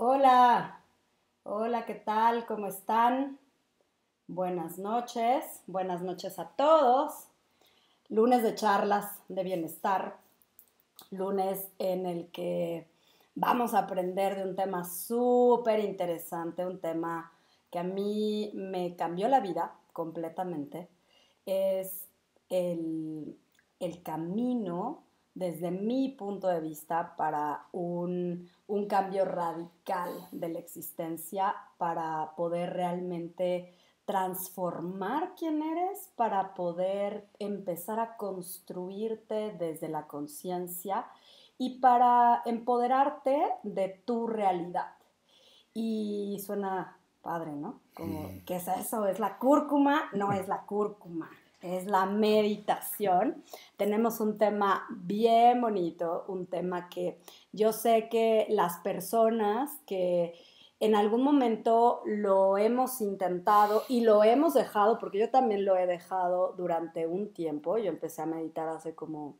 Hola, hola, ¿qué tal? ¿Cómo están? Buenas noches, buenas noches a todos. Lunes de charlas de bienestar, lunes en el que vamos a aprender de un tema súper interesante, un tema que a mí me cambió la vida completamente. Es el, el camino desde mi punto de vista, para un, cambio radical de la existencia, para poder realmente transformar quién eres, para poder empezar a construirte desde la conciencia y para empoderarte de tu realidad. Y suena padre, ¿no? Como, ¿qué es eso? ¿Es la cúrcuma? No es la cúrcuma es la meditación. Tenemos un tema bien bonito, un tema que yo sé que las personas que en algún momento lo hemos intentado y lo hemos dejado, porque yo también lo he dejado durante un tiempo, yo empecé a meditar hace como,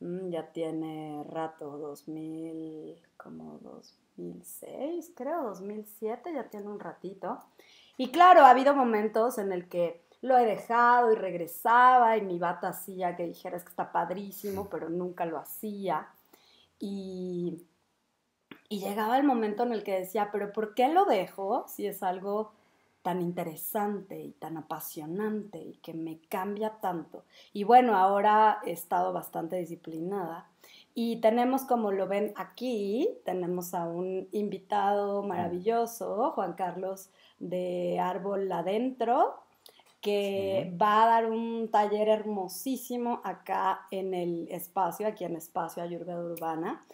mm, ya tiene rato, 2000, como 2006, creo, 2007, ya tiene un ratito. Y claro, ha habido momentos en el que lo he dejado y regresaba y mi bata hacía que dijeras es que está padrísimo, pero nunca lo hacía. Y, y llegaba el momento en el que decía, pero ¿por qué lo dejo si es algo tan interesante y tan apasionante y que me cambia tanto? Y bueno, ahora he estado bastante disciplinada. Y tenemos, como lo ven aquí, tenemos a un invitado maravilloso, Juan Carlos de Árbol Adentro, que va a dar un taller hermosísimo acá en el espacio, aquí en Espacio Ayurveda Urbana,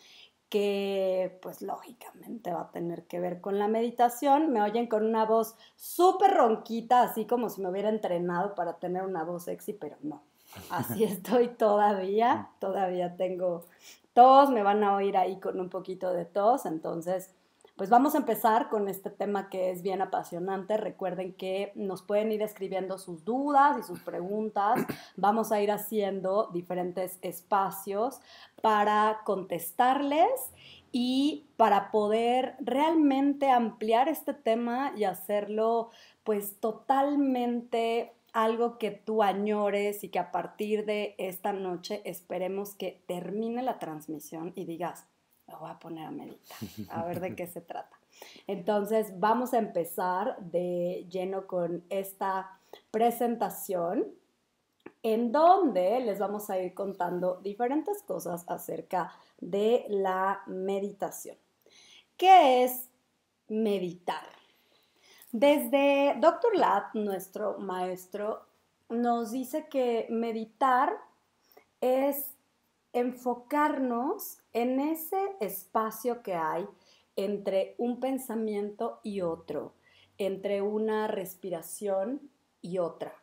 que pues lógicamente va a tener que ver con la meditación. Me oyen con una voz súper ronquita, así como si me hubiera entrenado para tener una voz sexy, pero no. Así estoy todavía, mm. todavía tengo tos, me van a oír ahí con un poquito de tos, entonces pues vamos a empezar con este tema que es bien apasionante. Recuerden que nos pueden ir escribiendo sus dudas y sus preguntas. Vamos a ir haciendo diferentes espacios para contestarles y para poder realmente ampliar este tema y hacerlo pues totalmente algo que tú añores y que a partir de esta noche esperemos que termine la transmisión y digas, lo voy a poner a meditar, a ver de qué se trata. Entonces, vamos a empezar de lleno con esta presentación en donde les vamos a ir contando diferentes cosas acerca de la meditación. ¿Qué es meditar? Desde Dr. lat nuestro maestro, nos dice que meditar es enfocarnos en ese espacio que hay entre un pensamiento y otro, entre una respiración y otra.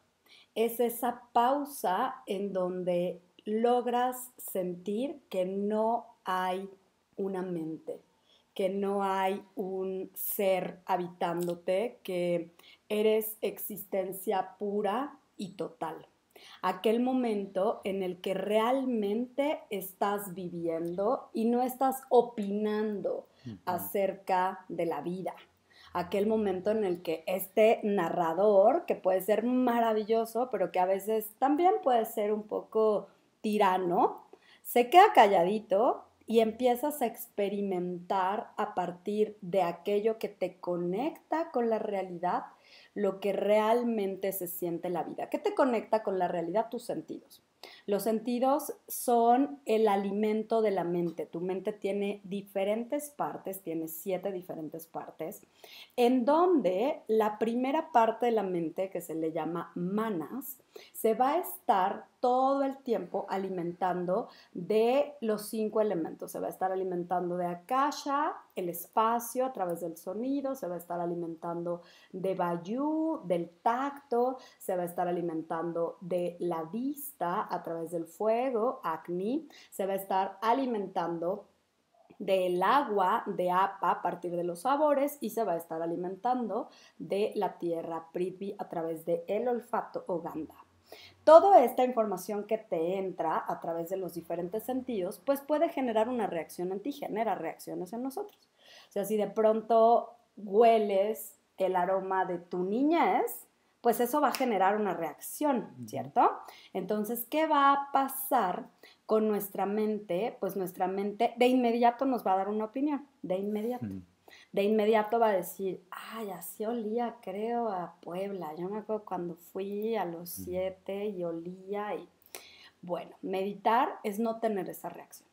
Es esa pausa en donde logras sentir que no hay una mente, que no hay un ser habitándote, que eres existencia pura y total aquel momento en el que realmente estás viviendo y no estás opinando acerca de la vida. Aquel momento en el que este narrador, que puede ser maravilloso, pero que a veces también puede ser un poco tirano, se queda calladito y empiezas a experimentar a partir de aquello que te conecta con la realidad lo que realmente se siente la vida. ¿Qué te conecta con la realidad? Tus sentidos. Los sentidos son el alimento de la mente. Tu mente tiene diferentes partes, tiene siete diferentes partes, en donde la primera parte de la mente, que se le llama manas, se va a estar todo el tiempo alimentando de los cinco elementos. Se va a estar alimentando de Akasha, el espacio a través del sonido, se va a estar alimentando de bayú del tacto, se va a estar alimentando de la vista a través del fuego, Agni, se va a estar alimentando del agua de APA a partir de los sabores y se va a estar alimentando de la tierra Prithvi a través del olfato o ganda. Toda esta información que te entra a través de los diferentes sentidos, pues puede generar una reacción en ti, genera reacciones en nosotros. O sea, si de pronto hueles el aroma de tu niñez, pues eso va a generar una reacción, ¿cierto? Entonces, ¿qué va a pasar con nuestra mente? Pues nuestra mente de inmediato nos va a dar una opinión, de inmediato. Mm de inmediato va a decir, ay, así olía, creo, a Puebla. Yo me acuerdo cuando fui a los siete y olía y... Bueno, meditar es no tener esa reacción.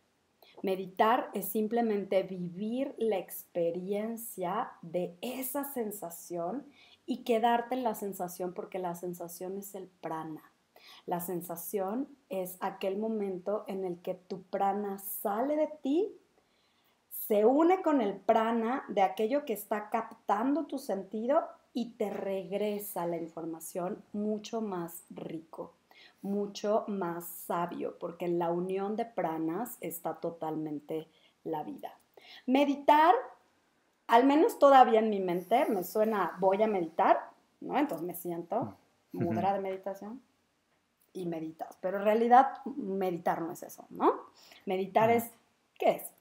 Meditar es simplemente vivir la experiencia de esa sensación y quedarte en la sensación porque la sensación es el prana. La sensación es aquel momento en el que tu prana sale de ti se une con el prana de aquello que está captando tu sentido y te regresa la información mucho más rico, mucho más sabio, porque en la unión de pranas está totalmente la vida. Meditar, al menos todavía en mi mente, me suena voy a meditar, ¿no? Entonces me siento, mm. mudra de meditación, y meditas. Pero en realidad meditar no es eso, ¿no? Meditar mm. es, ¿qué es?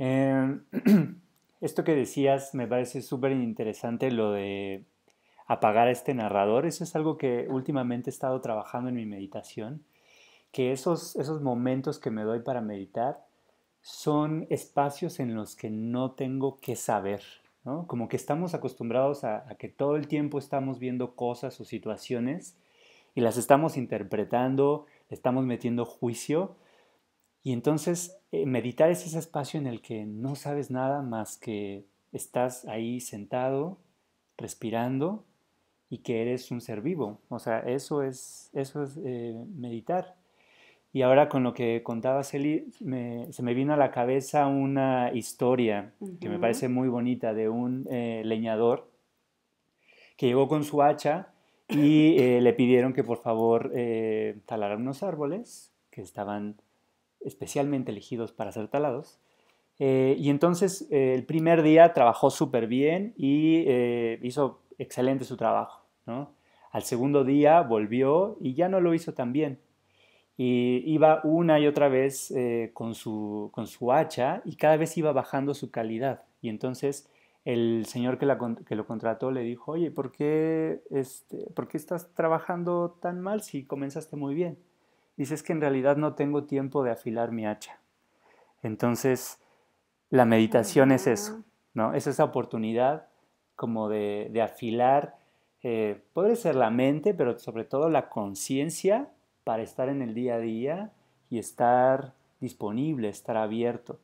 Em, esto que decías me parece súper interesante, lo de apagar a este narrador. Eso es algo que últimamente he estado trabajando en mi meditación, que esos, momentos que me doy para meditar son espacios en los que no tengo que saber. Como que estamos acostumbrados a, que todo el tiempo estamos viendo cosas o situaciones y las estamos interpretando, estamos metiendo juicio y entonces eh, meditar es ese espacio en el que no sabes nada más que estás ahí sentado, respirando y que eres un ser vivo. O sea, eso es, eso es eh, meditar. Y ahora con lo que contaba Celi, se me vino a la cabeza una historia que me parece muy bonita de un eh, leñador que llegó con su hacha y le pidieron que por favor talara unos árboles que estaban especialmente elegidos para ser talados. Eh, y entonces eh, el primer día trabajó súper bien y eh, hizo excelente su trabajo. Al segundo día volvió y ya no lo hizo tan bien. Y iba una y otra vez con su, con, su, hacha y cada vez iba bajando su calidad. Y entonces el señor que, la, que lo contrató le dijo, oye, ¿por qué, este, ¿por qué estás trabajando tan mal si comenzaste muy bien? dices que en realidad no tengo tiempo de afilar mi hacha. Entonces, la meditación es eso, ¿no? Es esa oportunidad como de, afilar, eh, puede ser la mente, pero sobre todo la conciencia para estar en el día a día y estar disponible, estar abierto.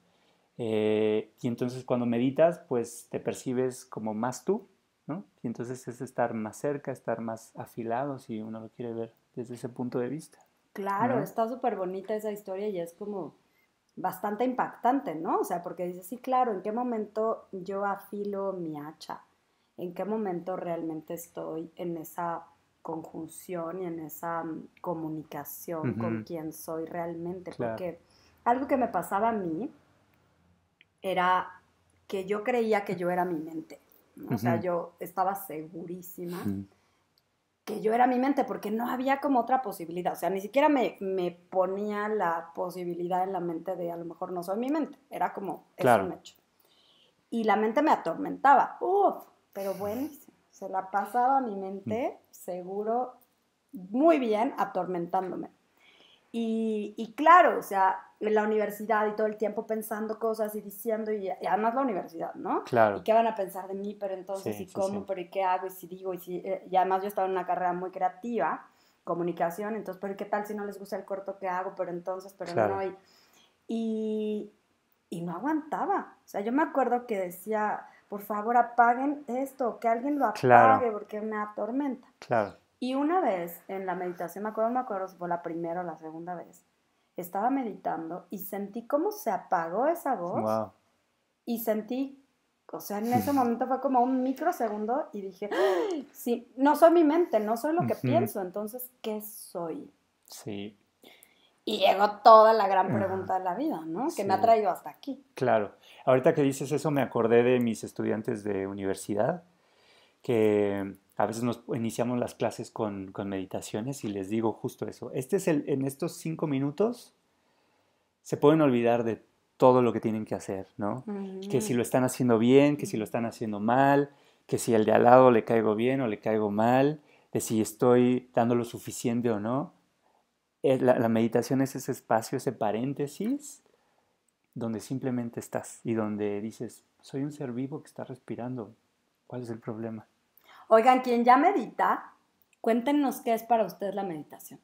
Eh, y entonces cuando meditas, pues te percibes como más tú, ¿no? Y entonces es estar más cerca, estar más afilado si uno lo quiere ver desde ese punto de vista. Claro, está súper bonita esa historia y es como bastante impactante, ¿no? O sea, porque dices, sí, claro, ¿en qué momento yo afilo mi hacha? ¿En qué momento realmente estoy en esa conjunción y en esa mm, comunicación con quien soy realmente? Porque algo que me pasaba a mí era que yo creía que yo era mi mente. O sea, yo estaba segurísima que yo era mi mente, porque no había como otra posibilidad, o sea, ni siquiera me, me ponía la posibilidad en la mente de a lo mejor no soy mi mente, era como, claro. un hecho. Y la mente me atormentaba, uff, pero buenísimo, se la pasaba mi mente, mm. seguro, muy bien, atormentándome. Y, claro, o sea, en la universidad y todo el tiempo pensando cosas y diciendo, y, además la universidad, ¿no? Claro. ¿Y qué van a pensar de mí? Pero entonces, ¿y cómo? ¿Pero y qué hago? ¿Y si digo? ¿Y, si, eh? además yo estaba en una carrera muy creativa, comunicación, entonces, ¿pero qué tal si no les gusta el corto que hago? Pero entonces, pero no. Y, y no aguantaba. O sea, yo me acuerdo que decía, por favor, apaguen esto, que alguien lo apague porque me atormenta. Claro. Y una vez en la meditación, me acuerdo, me acuerdo si fue la primera o la segunda vez, estaba meditando y sentí cómo se apagó esa voz. Y sentí, o sea, en ese momento fue como un microsegundo y dije, ah, sí, no soy mi mente, no soy lo que pienso, entonces, ¿qué soy? Sí. Y llegó toda la gran pregunta de la vida, ¿no? Que me ha traído hasta aquí. Claro. Ahorita que dices eso, me acordé de mis estudiantes de universidad que a veces nos iniciamos las clases con, meditaciones y les digo justo eso. Este es el, en estos cinco minutos se pueden olvidar de todo lo que tienen que hacer, ¿no? Que si lo están haciendo bien, que si lo están haciendo mal, que si el de al lado le caigo bien o le caigo mal, de si estoy dando lo suficiente o no. la meditación es ese espacio, ese paréntesis, donde simplemente estás y donde dices, soy un ser vivo que está respirando, ¿cuál es el problema? Oigan, quien ya medita, cuéntenos qué es para ustedes la meditación.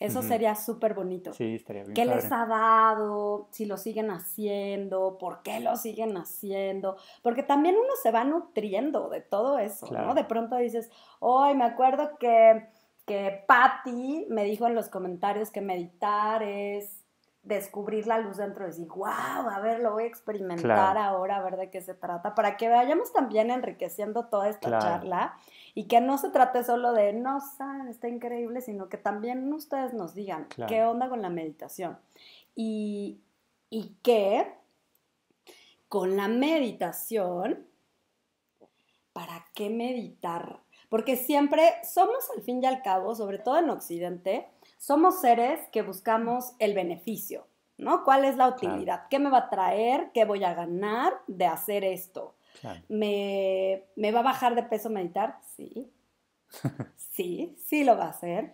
Eso sería súper bonito. Sí, estaría bien. ¿Qué les ha dado? Si lo siguen haciendo, ¿por qué lo siguen haciendo? Porque también uno se va nutriendo de todo eso, ¿no? De pronto dices, hoy me acuerdo que, que Patty me dijo en los comentarios que meditar es descubrir la luz dentro de sí, wow, a ver, lo voy a experimentar ahora, a ver de qué se trata, para que vayamos también enriqueciendo toda esta charla y que no se trate solo de, no saben, está increíble, sino que también ustedes nos digan qué onda con la meditación y, y con la meditación, ¿para qué meditar? Porque siempre somos al fin y al cabo, sobre todo en Occidente, somos seres que buscamos el beneficio, ¿no? ¿Cuál es la utilidad? ¿Qué me va a traer? ¿Qué voy a ganar de hacer esto? ¿Me, ¿Me, va a bajar de peso meditar? Sí. sí, sí lo va a hacer.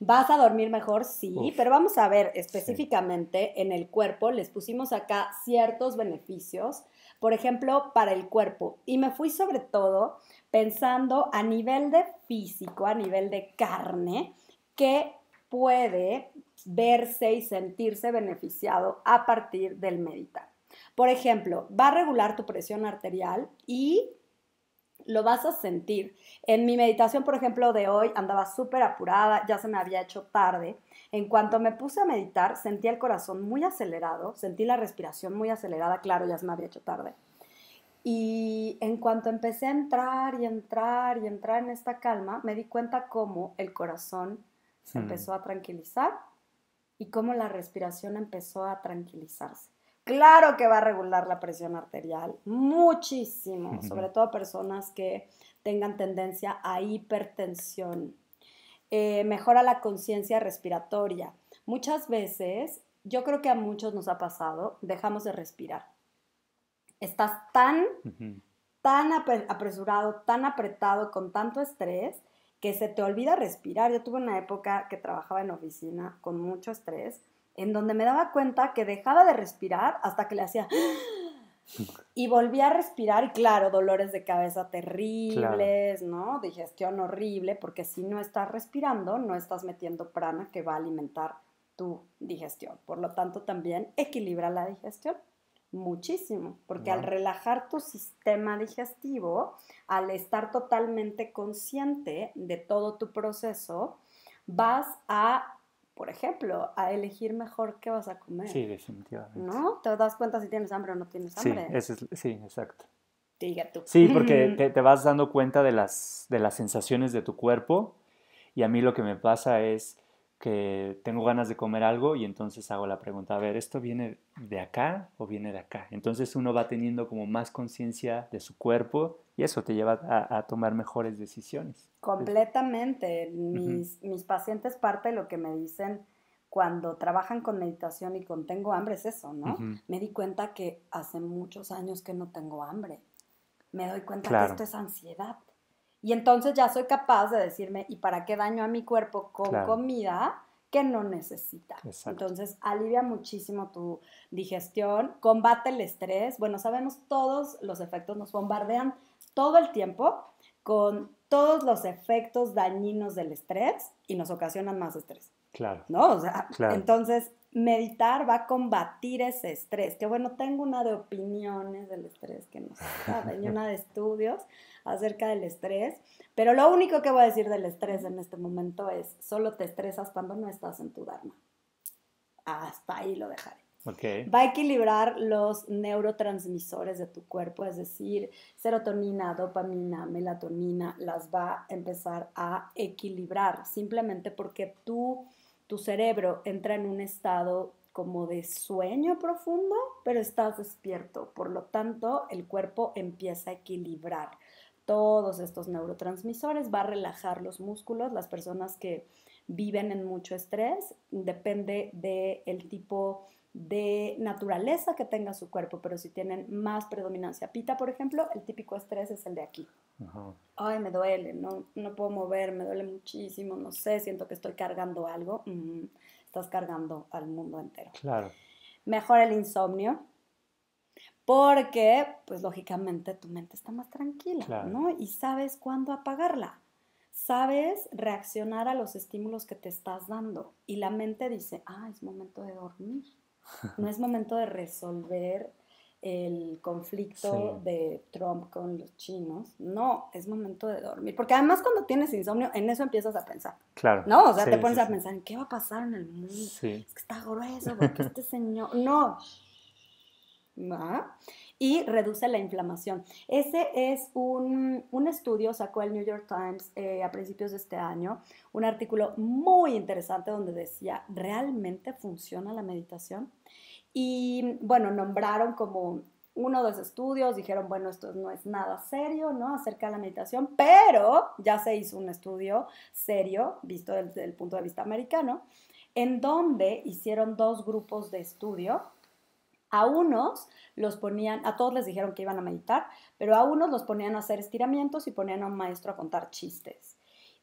¿Vas a dormir mejor? Sí, pero vamos a ver específicamente en el cuerpo, les pusimos acá ciertos beneficios, por ejemplo, para el cuerpo. Y me fui sobre todo pensando a nivel de físico, a nivel de carne, que puede verse y sentirse beneficiado a partir del meditar. Por ejemplo, va a regular tu presión arterial y lo vas a sentir. En mi meditación, por ejemplo, de hoy andaba súper apurada, ya se me había hecho tarde. En cuanto me puse a meditar, sentí el corazón muy acelerado, sentí la respiración muy acelerada, claro, ya se me había hecho tarde. Y en cuanto empecé a entrar y entrar y entrar en esta calma, me di cuenta cómo el corazón se empezó a tranquilizar y cómo la respiración empezó a tranquilizarse. Claro que va a regular la presión arterial muchísimo, sobre todo personas que tengan tendencia a hipertensión. Eh, mejora la conciencia respiratoria. Muchas veces, yo creo que a muchos nos ha pasado, dejamos de respirar. Estás tan, tan apresurado, tan apretado, con tanto estrés, que se te olvida respirar. Yo tuve una época que trabajaba en oficina con mucho estrés, en donde me daba cuenta que dejaba de respirar hasta que le hacía... Y volví a respirar y claro, dolores de cabeza terribles, ¿no? Digestión horrible, porque si no estás respirando, no estás metiendo prana que va a alimentar tu digestión. Por lo tanto, también equilibra la digestión. Muchísimo, porque al relajar tu sistema digestivo, al estar totalmente consciente de todo tu proceso, vas a, por ejemplo, a elegir mejor qué vas a comer. Sí, definitivamente. ¿No? Te das cuenta si tienes hambre o no tienes hambre. Sí, exacto. Sí, porque te, vas dando cuenta de las, de las sensaciones de tu cuerpo y a mí lo que me pasa es que tengo ganas de comer algo y entonces hago la pregunta, a ver, ¿esto viene de acá o viene de acá? Entonces uno va teniendo como más conciencia de su cuerpo y eso te lleva a, tomar mejores decisiones. Completamente. Mis, mis pacientes parte de lo que me dicen cuando trabajan con meditación y con tengo hambre es eso, ¿no? Me di cuenta que hace muchos años que no tengo hambre. Me doy cuenta que esto es ansiedad. Y entonces ya soy capaz de decirme, ¿y para qué daño a mi cuerpo con comida que no necesita? Entonces alivia muchísimo tu digestión, combate el estrés. Bueno, sabemos todos los efectos, nos bombardean todo el tiempo con todos los efectos dañinos del estrés y nos ocasionan más estrés. Claro. ¿No? O sea, entonces meditar va a combatir ese estrés. Que bueno, tengo una de opiniones del estrés que no sé, y una de estudios acerca del estrés, pero lo único que voy a decir del estrés en este momento es, solo te estresas cuando no estás en tu Dharma. Hasta ahí lo dejaré. Va a equilibrar los neurotransmisores de tu cuerpo, es decir, serotonina, dopamina, melatonina, las va a empezar a equilibrar simplemente porque tú tu cerebro entra en un estado como de sueño profundo, pero estás despierto. Por lo tanto, el cuerpo empieza a equilibrar todos estos neurotransmisores, va a relajar los músculos. Las personas que viven en mucho estrés, depende del tipo de naturaleza que tenga su cuerpo, pero si tienen más predominancia pita, por ejemplo, el típico estrés es el de aquí. Ay, me duele, no, puedo mover, me duele muchísimo, no sé, siento que estoy cargando algo. Mm, estás cargando al mundo entero. Claro. Mejor el insomnio, porque, pues lógicamente, tu mente está más tranquila, ¿no? Y sabes cuándo apagarla sabes reaccionar a los estímulos que te estás dando y la mente dice, ah, es momento de dormir. No es momento de resolver el conflicto de Trump con los chinos. No, es momento de dormir. Porque además cuando tienes insomnio, en eso empiezas a pensar. Claro. No, o sea, te pones a pensar en qué va a pasar en el mundo. Es que está grueso, porque este señor... No. Y reduce la inflamación. Ese es un, un estudio, sacó el New York Times eh, a principios de este año, un artículo muy interesante donde decía, ¿realmente funciona la meditación? Y bueno, nombraron como uno de los estudios, dijeron, bueno, esto no es nada serio, ¿no? Acerca de la meditación, pero ya se hizo un estudio serio, visto desde el punto de vista americano, en donde hicieron dos grupos de estudio. A unos los ponían, a todos les dijeron que iban a meditar, pero a unos los ponían a hacer estiramientos y ponían a un maestro a contar chistes.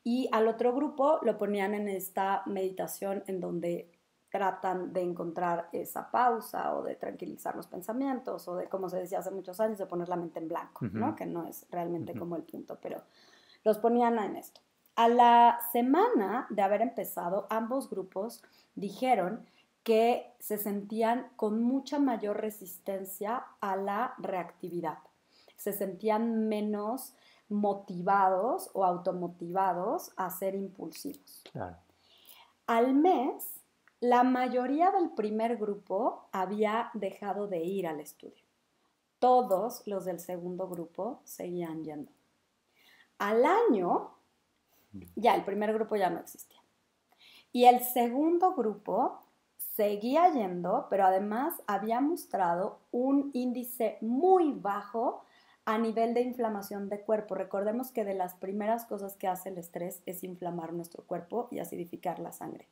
Y al otro grupo lo ponían en esta meditación en donde tratan de encontrar esa pausa o de tranquilizar los pensamientos o de, como se decía hace muchos años, de poner la mente en blanco, ¿no? Que no es realmente como el punto, pero los ponían en esto. A la semana de haber empezado, ambos grupos dijeron que se sentían con mucha mayor resistencia a la reactividad. Se sentían menos motivados o automotivados a ser impulsivos. Claro. Al mes la mayoría del primer grupo había dejado de ir al estudio. Todos los del segundo grupo seguían yendo. Al año, mm. ya el primer grupo ya no existía. Y el segundo grupo seguía yendo, pero además había mostrado un índice muy bajo a nivel de inflamación de cuerpo. Recordemos que de las primeras cosas que hace el estrés es inflamar nuestro cuerpo y acidificar la sangre.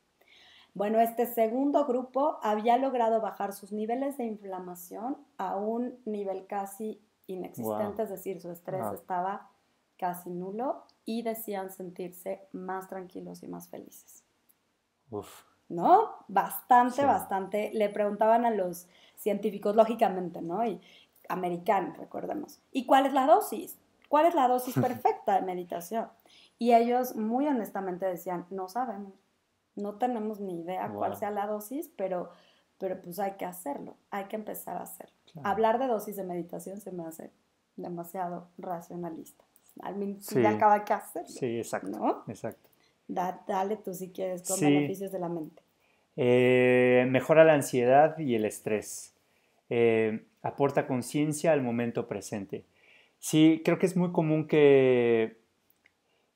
Bueno, este segundo grupo había logrado bajar sus niveles de inflamación a un nivel casi inexistente, es decir, su estrés estaba casi nulo y decían sentirse más tranquilos y más felices. Uf. ¿No? Bastante, bastante. Le preguntaban a los científicos, lógicamente, ¿no? Y americanos, recordemos. ¿Y cuál es la dosis? ¿Cuál es la dosis perfecta de meditación? Y ellos muy honestamente decían, no sabemos. No tenemos ni idea cuál sea la dosis, pero, pero pues hay que hacerlo, hay que empezar a hacerlo. Hablar de dosis de meditación se me hace demasiado racionalista. Al menos sí. acaba que hacer Sí, exacto. Exacto. dale tú si quieres con beneficios de la mente. Eh, mejora la ansiedad y el estrés. Eh, aporta conciencia al momento presente. Sí, creo que es muy común que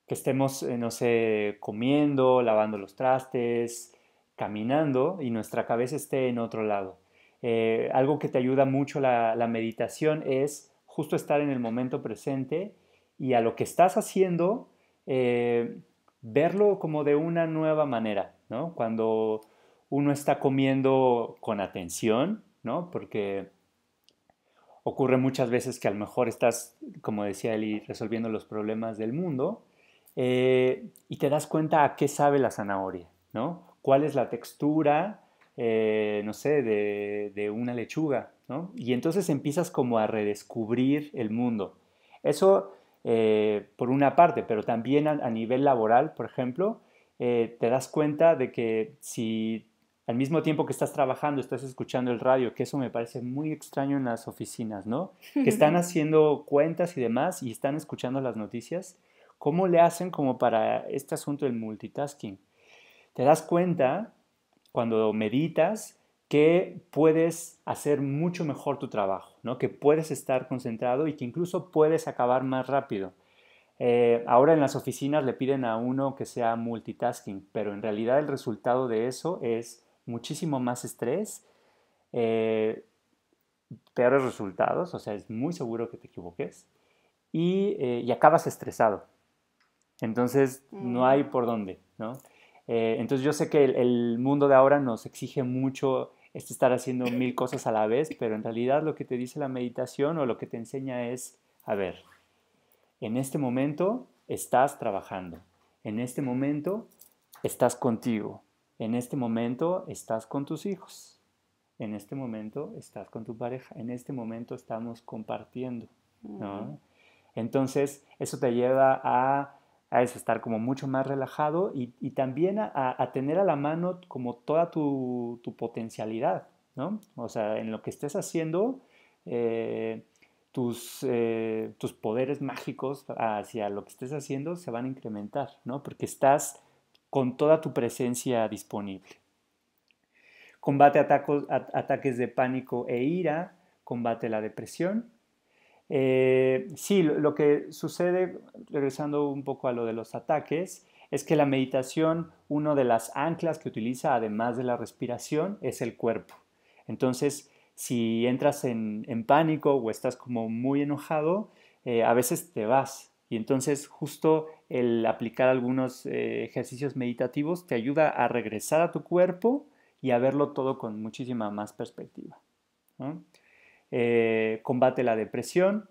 que estemos, eh, no sé, comiendo, lavando los trastes, caminando y nuestra cabeza esté en otro lado. Eh, algo que te ayuda mucho la, meditación es justo estar en el momento presente y a lo que estás haciendo, eh, verlo como de una nueva manera, ¿no? Cuando uno está comiendo con atención, ¿no? Porque ocurre muchas veces que a lo mejor estás, como decía Eli, resolviendo los problemas del mundo, eh, y te das cuenta a qué sabe la zanahoria, ¿no? ¿Cuál es la textura, eh, no sé, de, una lechuga, ¿no? Y entonces empiezas como a redescubrir el mundo. Eso eh, por una parte, pero también a, nivel laboral, por ejemplo, te das cuenta de que si al mismo tiempo que estás trabajando, estás escuchando el radio, que eso me parece muy extraño en las oficinas, ¿no? Que están haciendo cuentas y demás y están escuchando las noticias ¿Cómo le hacen como para este asunto del multitasking? Te das cuenta cuando meditas que puedes hacer mucho mejor tu trabajo, que puedes estar concentrado y que incluso puedes acabar más rápido. Eh, ahora en las oficinas le piden a uno que sea multitasking, pero en realidad el resultado de eso es muchísimo más estrés, eh, peores resultados, o sea, es muy seguro que te equivoques y eh, acabas estresado. Entonces, no hay mm. por dónde, ¿no? Eh, entonces, yo sé que el, el, mundo de ahora nos exige mucho este estar haciendo mil cosas a la vez, pero en realidad lo que te dice la meditación o lo que te enseña es, a ver, en este momento estás trabajando, en este momento estás contigo, en este momento estás con tus hijos, en este momento estás con tu pareja, en este momento estamos compartiendo, ¿no? Mm. Entonces, eso te lleva a a estar como mucho más relajado y, también a, tener a la mano como toda tu, potencialidad, ¿no? O sea, en lo que estés haciendo, eh, tus, eh, tus poderes mágicos hacia lo que estés haciendo se van a incrementar, ¿no? Porque estás con toda tu presencia disponible. Combate ataques de pánico e ira, combate la depresión, eh, sí, lo que sucede, regresando un poco a lo de los ataques, es que la meditación, una de las anclas que utiliza, además de la respiración, es el cuerpo. Entonces, si entras en, pánico o estás como muy enojado, eh, a veces te vas. Y entonces justo el aplicar algunos eh, ejercicios meditativos te ayuda a regresar a tu cuerpo y a verlo todo con muchísima más perspectiva. Eh, combate la depresión.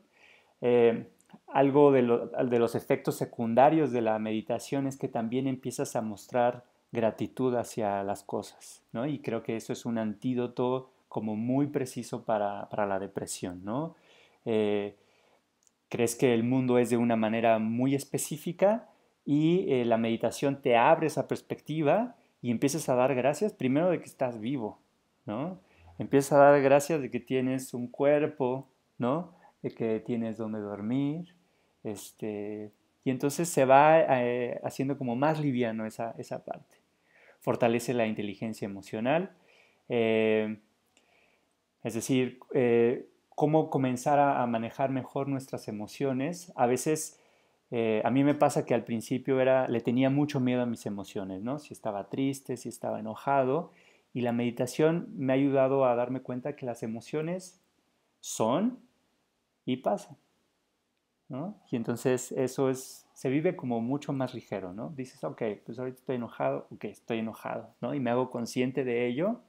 Eh, algo de, los efectos secundarios de la meditación es que también empiezas a mostrar gratitud hacia las cosas, ¿no? Y creo que eso es un antídoto como muy preciso para, la depresión, ¿no? Eh, crees que el mundo es de una manera muy específica y la meditación te abre esa perspectiva y empiezas a dar gracias primero de que estás vivo, ¿no? Empieza a dar gracias de que tienes un cuerpo, ¿no? De que tienes donde dormir, este, y entonces se va eh, haciendo como más liviano esa, parte. Fortalece la inteligencia emocional, eh, es decir, eh, cómo comenzar a, manejar mejor nuestras emociones. A veces, a mí me pasa que al principio era, le tenía mucho miedo a mis emociones, ¿no? Si estaba triste, si estaba enojado, y la meditación me ha ayudado a darme cuenta que las emociones son y pasan. ¿no? Y entonces eso es, se vive como mucho más ligero, ¿no? Dices, ok, pues ahorita estoy enojado, ok, estoy enojado, ¿no? Y me hago consciente de ello,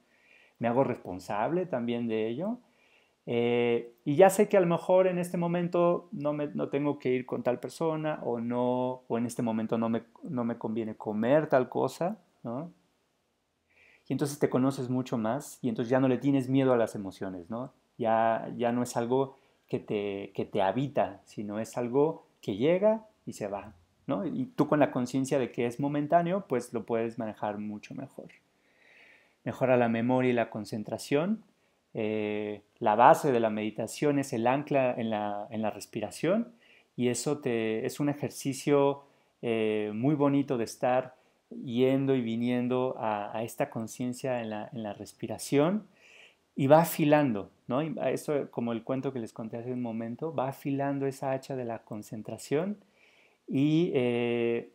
me hago responsable también de ello. Eh, y ya sé que a lo mejor en este momento no, me, no tengo que ir con tal persona o no, en este momento no me, no me conviene comer tal cosa, ¿no? y entonces te conoces mucho más y entonces ya no le tienes miedo a las emociones, ¿no? Ya, ya no es algo que te, que te habita, sino es algo que llega y se va, ¿no? Y tú con la conciencia de que es momentáneo, pues lo puedes manejar mucho mejor. Mejora la memoria y la concentración. Eh, la base de la meditación es el ancla en la, respiración y eso te, es un ejercicio eh, muy bonito de estar yendo y viniendo a, esta conciencia en la, respiración y va afilando, ¿no? Y como el cuento que les conté hace un momento, va afilando esa hacha de la concentración eh,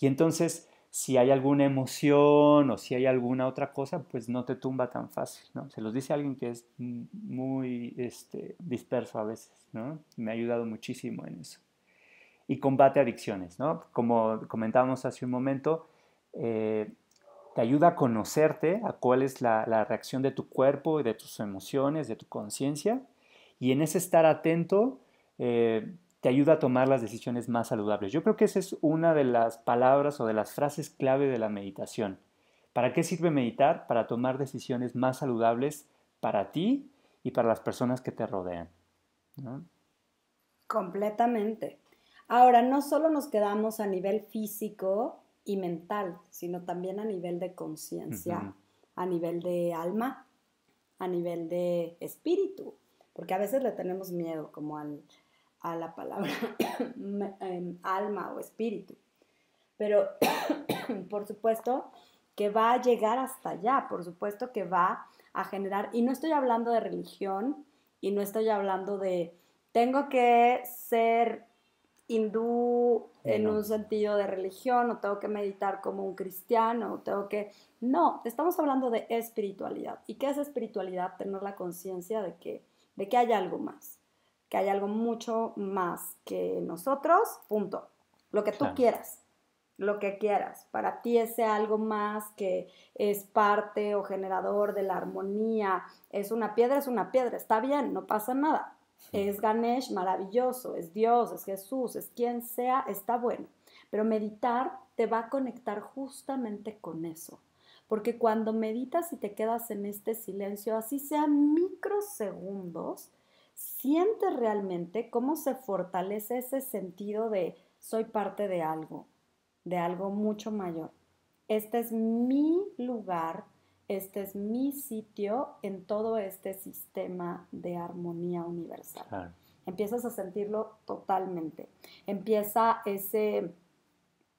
y, entonces si hay alguna emoción o si hay alguna otra cosa, pues no te tumba tan fácil, ¿no? Se los dice alguien que es muy este, disperso a veces, ¿no? Me ha ayudado muchísimo en eso. Y combate adicciones, ¿no? Como comentábamos hace un momento, eh, te ayuda a conocerte, a cuál es la, reacción de tu cuerpo y de tus emociones, de tu conciencia, y en ese estar atento eh, te ayuda a tomar las decisiones más saludables. Yo creo que esa es una de las palabras o de las frases clave de la meditación. ¿Para qué sirve meditar? Para tomar decisiones más saludables para ti y para las personas que te rodean. Completamente. Ahora, no solo nos quedamos a nivel físico, y mental, sino también a nivel de conciencia, a nivel de alma, a nivel de espíritu, porque a veces le tenemos miedo como a la palabra em, alma o espíritu. Pero por supuesto que va a llegar hasta allá, por supuesto que va a generar, y no estoy hablando de religión, y no estoy hablando de, tengo que ser hindú en un sentido de religión, o tengo que meditar como un cristiano, o tengo que... No, estamos hablando de espiritualidad. ¿Y qué es espiritualidad? Tener la conciencia de que, de que hay algo más, que hay algo mucho más que nosotros, punto. Lo que tú quieras, lo que quieras. Para ti ese algo más que es parte o generador de la armonía, es una piedra, es una piedra, está bien, no pasa nada es Ganesh maravilloso, es Dios, es Jesús, es quien sea, está bueno. Pero meditar te va a conectar justamente con eso. Porque cuando meditas y te quedas en este silencio, así sean microsegundos, sientes realmente cómo se fortalece ese sentido de soy parte de algo, de algo mucho mayor. Este es mi lugar este es mi sitio en todo este sistema de armonía universal. Empiezas a sentirlo totalmente. Empieza ese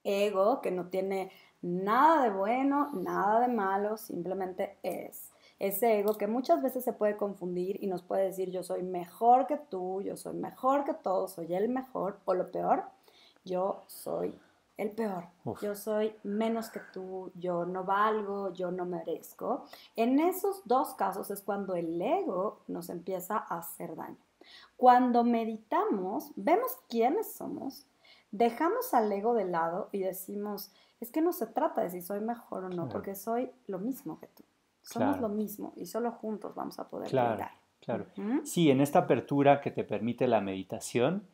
ego que no tiene nada de bueno, nada de malo, simplemente es. Ese ego que muchas veces se puede confundir y nos puede decir yo soy mejor que tú, yo soy mejor que todos, soy el mejor o lo peor, yo soy el peor. Yo soy menos que tú, yo no valgo, yo no merezco. En esos dos casos es cuando el ego nos empieza a hacer daño. Cuando meditamos, vemos quiénes somos, dejamos al ego de lado y decimos, es que no se trata de si soy mejor o no, porque soy lo mismo que tú. Somos lo mismo y solo juntos vamos a poder claro, Claro. Sí, en esta apertura que te permite la meditación,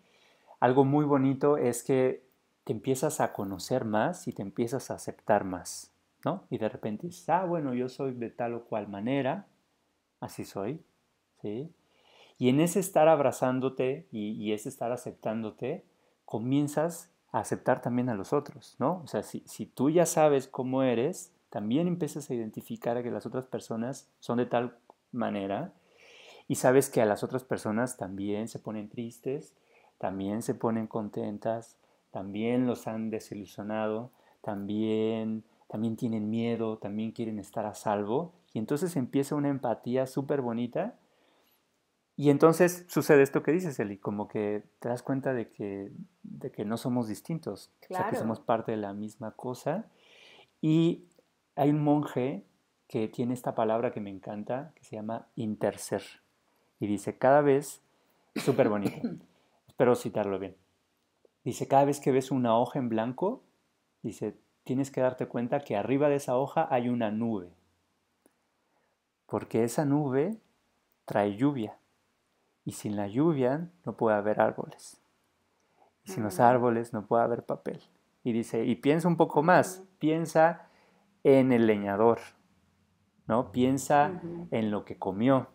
algo muy bonito es que te empiezas a conocer más y te empiezas a aceptar más, ¿no? Y de repente dices, ah, bueno, yo soy de tal o cual manera, así soy, ¿sí? Y en ese estar abrazándote y, ese estar aceptándote, comienzas a aceptar también a los otros, ¿no? O sea, si, si tú ya sabes cómo eres, también empiezas a identificar a que las otras personas son de tal manera y sabes que a las otras personas también se ponen tristes, también se ponen contentas, también los han desilusionado, también, también tienen miedo, también quieren estar a salvo. Y entonces empieza una empatía súper bonita. Y entonces sucede esto que dices, Eli, como que te das cuenta de que, de que no somos distintos, o sea, que somos parte de la misma cosa. Y hay un monje que tiene esta palabra que me encanta, que se llama interser. Y dice, cada vez, súper bonito, espero citarlo bien, Dice, cada vez que ves una hoja en blanco, dice, tienes que darte cuenta que arriba de esa hoja hay una nube, porque esa nube trae lluvia, y sin la lluvia no puede haber árboles, y sin los mm. árboles no puede haber papel. Y dice, y piensa un poco más, piensa en el leñador, ¿no? Piensa en lo que comió,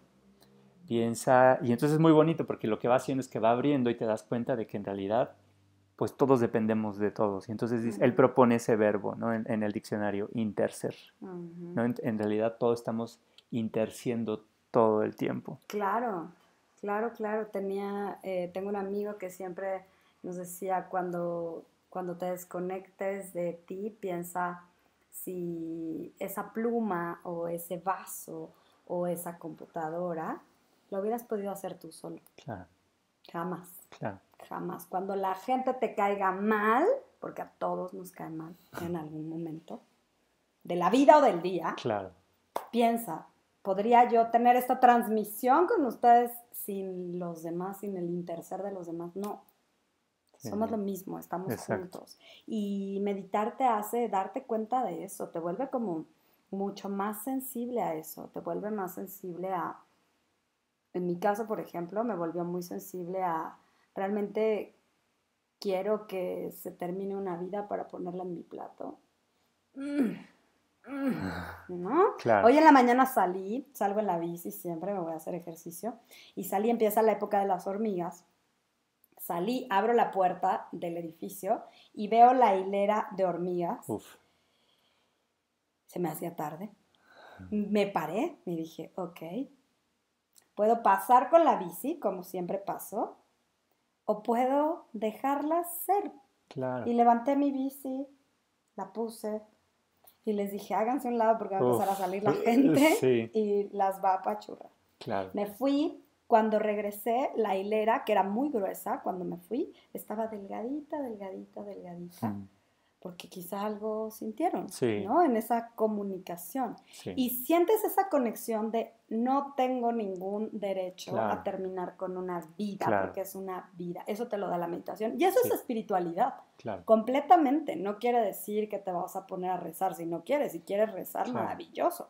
piensa, y entonces es muy bonito porque lo que va haciendo es que va abriendo y te das cuenta de que en realidad pues todos dependemos de todos. Y entonces él propone ese verbo ¿no? en, el diccionario, interser. ¿no? en, realidad todos estamos interciendo todo el tiempo. Claro, claro, claro. Tenía, eh, tengo un amigo que siempre nos decía, cuando, cuando te desconectes de ti, piensa si esa pluma o ese vaso o esa computadora lo hubieras podido hacer tú solo. Claro. Jamás. Claro jamás. Cuando la gente te caiga mal, porque a todos nos cae mal en algún momento, de la vida o del día, piensa, ¿podría yo tener esta transmisión con ustedes sin los demás, sin el interés de los demás? No. Somos lo mismo, estamos juntos. Y meditar te hace darte cuenta de eso, te vuelve como mucho más sensible a eso, te vuelve más sensible a, en mi caso, por ejemplo, me volvió muy sensible a realmente quiero que se termine una vida para ponerla en mi plato. Mm. ¿no? Hoy en la mañana salí, salgo en la bici siempre, me voy a hacer ejercicio, y salí, empieza la época de las hormigas. Salí, abro la puerta del edificio y veo la hilera de hormigas. Se me hacía tarde. Me paré, me dije, ok, puedo pasar con la bici, como siempre paso, o puedo dejarlas ser. Y levanté mi bici, la puse y les dije, háganse un lado porque va a empezar a salir la eh, gente y las va a apachurrar. Me fui, cuando regresé, la hilera, que era muy gruesa, cuando me fui, estaba delgadita, delgadita, delgadita. Mm porque quizás algo sintieron, ¿no? En esa comunicación. Y sientes esa conexión de no tengo ningún derecho a terminar con una vida, porque es una vida. Eso te lo da la meditación. Y eso es espiritualidad, claro. completamente. No quiere decir que te vas a poner a rezar si no quieres. Si quieres rezar, maravilloso.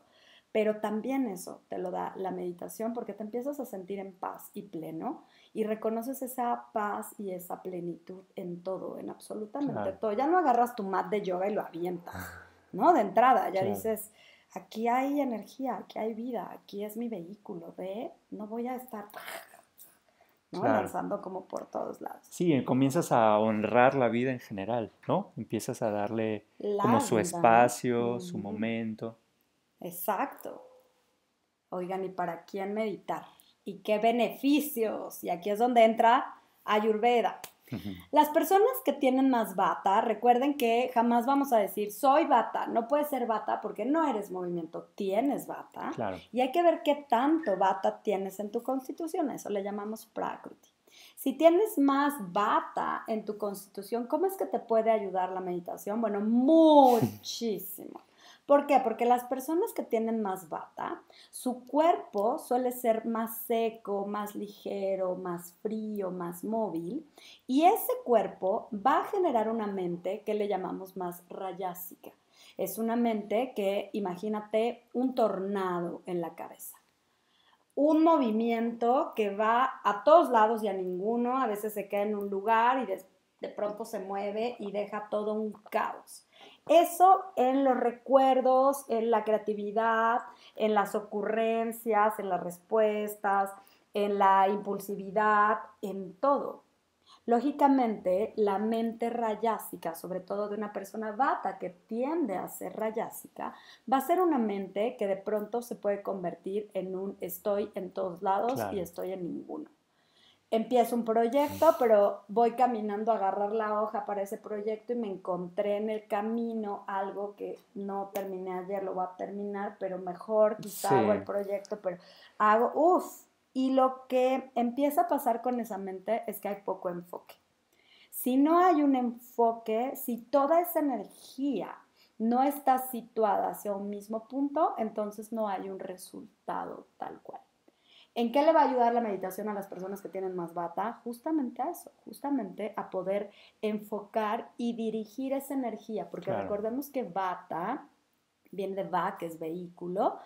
Pero también eso te lo da la meditación porque te empiezas a sentir en paz y pleno y reconoces esa paz y esa plenitud en todo, en absolutamente todo. Ya no agarras tu mat de yoga y lo avientas, ah. ¿no? De entrada, ya dices, aquí hay energía, aquí hay vida, aquí es mi vehículo Ve, no voy a estar ¿no? lanzando como por todos lados. Sí, eh, comienzas a honrar la vida en general, ¿no? Empiezas a darle como su espacio, su momento. Exacto. Oigan, ¿y para quién meditar? y qué beneficios. Y aquí es donde entra Ayurveda. Las personas que tienen más bata, recuerden que jamás vamos a decir soy bata, no puedes ser bata porque no eres movimiento, tienes bata. Y hay que ver qué tanto bata tienes en tu constitución, eso le llamamos prakriti. Si tienes más bata en tu constitución, ¿cómo es que te puede ayudar la meditación? Bueno, muchísimo. ¿Por qué? Porque las personas que tienen más bata, su cuerpo suele ser más seco, más ligero, más frío, más móvil, y ese cuerpo va a generar una mente que le llamamos más rayásica. Es una mente que, imagínate, un tornado en la cabeza un movimiento que va a todos lados y a ninguno, a veces se queda en un lugar y de, de, pronto se mueve y deja todo un caos. Eso en los recuerdos, en la creatividad, en las ocurrencias, en las respuestas, en la impulsividad, en todo. Lógicamente, la mente rayásica, sobre todo de una persona vata que tiende a ser rayásica, va a ser una mente que de pronto se puede convertir en un estoy en todos lados y estoy en ninguno empiezo un proyecto, pero voy caminando a agarrar la hoja para ese proyecto y me encontré en el camino algo que no terminé ayer, lo voy a terminar, pero mejor, quizá hago el proyecto, pero hago, uff, y lo que empieza a pasar con esa mente es que hay poco enfoque. Si no hay un enfoque, si toda esa energía no está situada hacia un mismo punto, entonces no hay un resultado tal cual. ¿En qué le va a ayudar la meditación a las personas que tienen más bata? Justamente a eso, justamente a poder enfocar y dirigir esa energía, porque recordemos que bata viene de va, que es vehículo.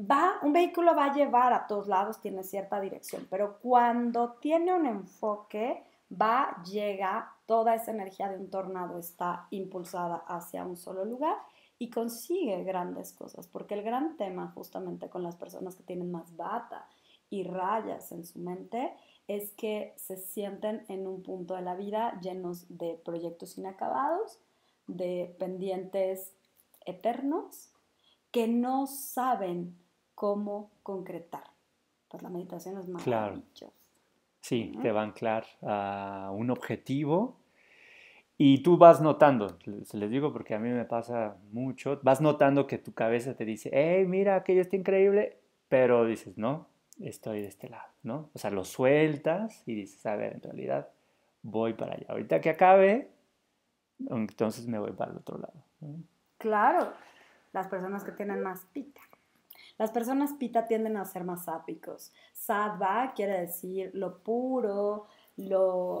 Va, un vehículo va a llevar a todos lados, tiene cierta dirección, pero cuando tiene un enfoque, va, llega, toda esa energía de un tornado está impulsada hacia un solo lugar y consigue grandes cosas, porque el gran tema justamente con las personas que tienen más bata y rayas en su mente es que se sienten en un punto de la vida llenos de proyectos inacabados, de pendientes eternos, que no saben cómo concretar. Pues la meditación es más Claro. Sí, te va a anclar a un objetivo y tú vas notando, se les digo porque a mí me pasa mucho, vas notando que tu cabeza te dice, hey, mira, aquello está increíble, pero dices, no, estoy de este lado, ¿no? O sea, lo sueltas y dices, a ver, en realidad voy para allá. Ahorita que acabe, entonces me voy para el otro lado. Claro, las personas que tienen más pita. Las personas pita tienden a ser más sápicos. Sadva quiere decir lo puro,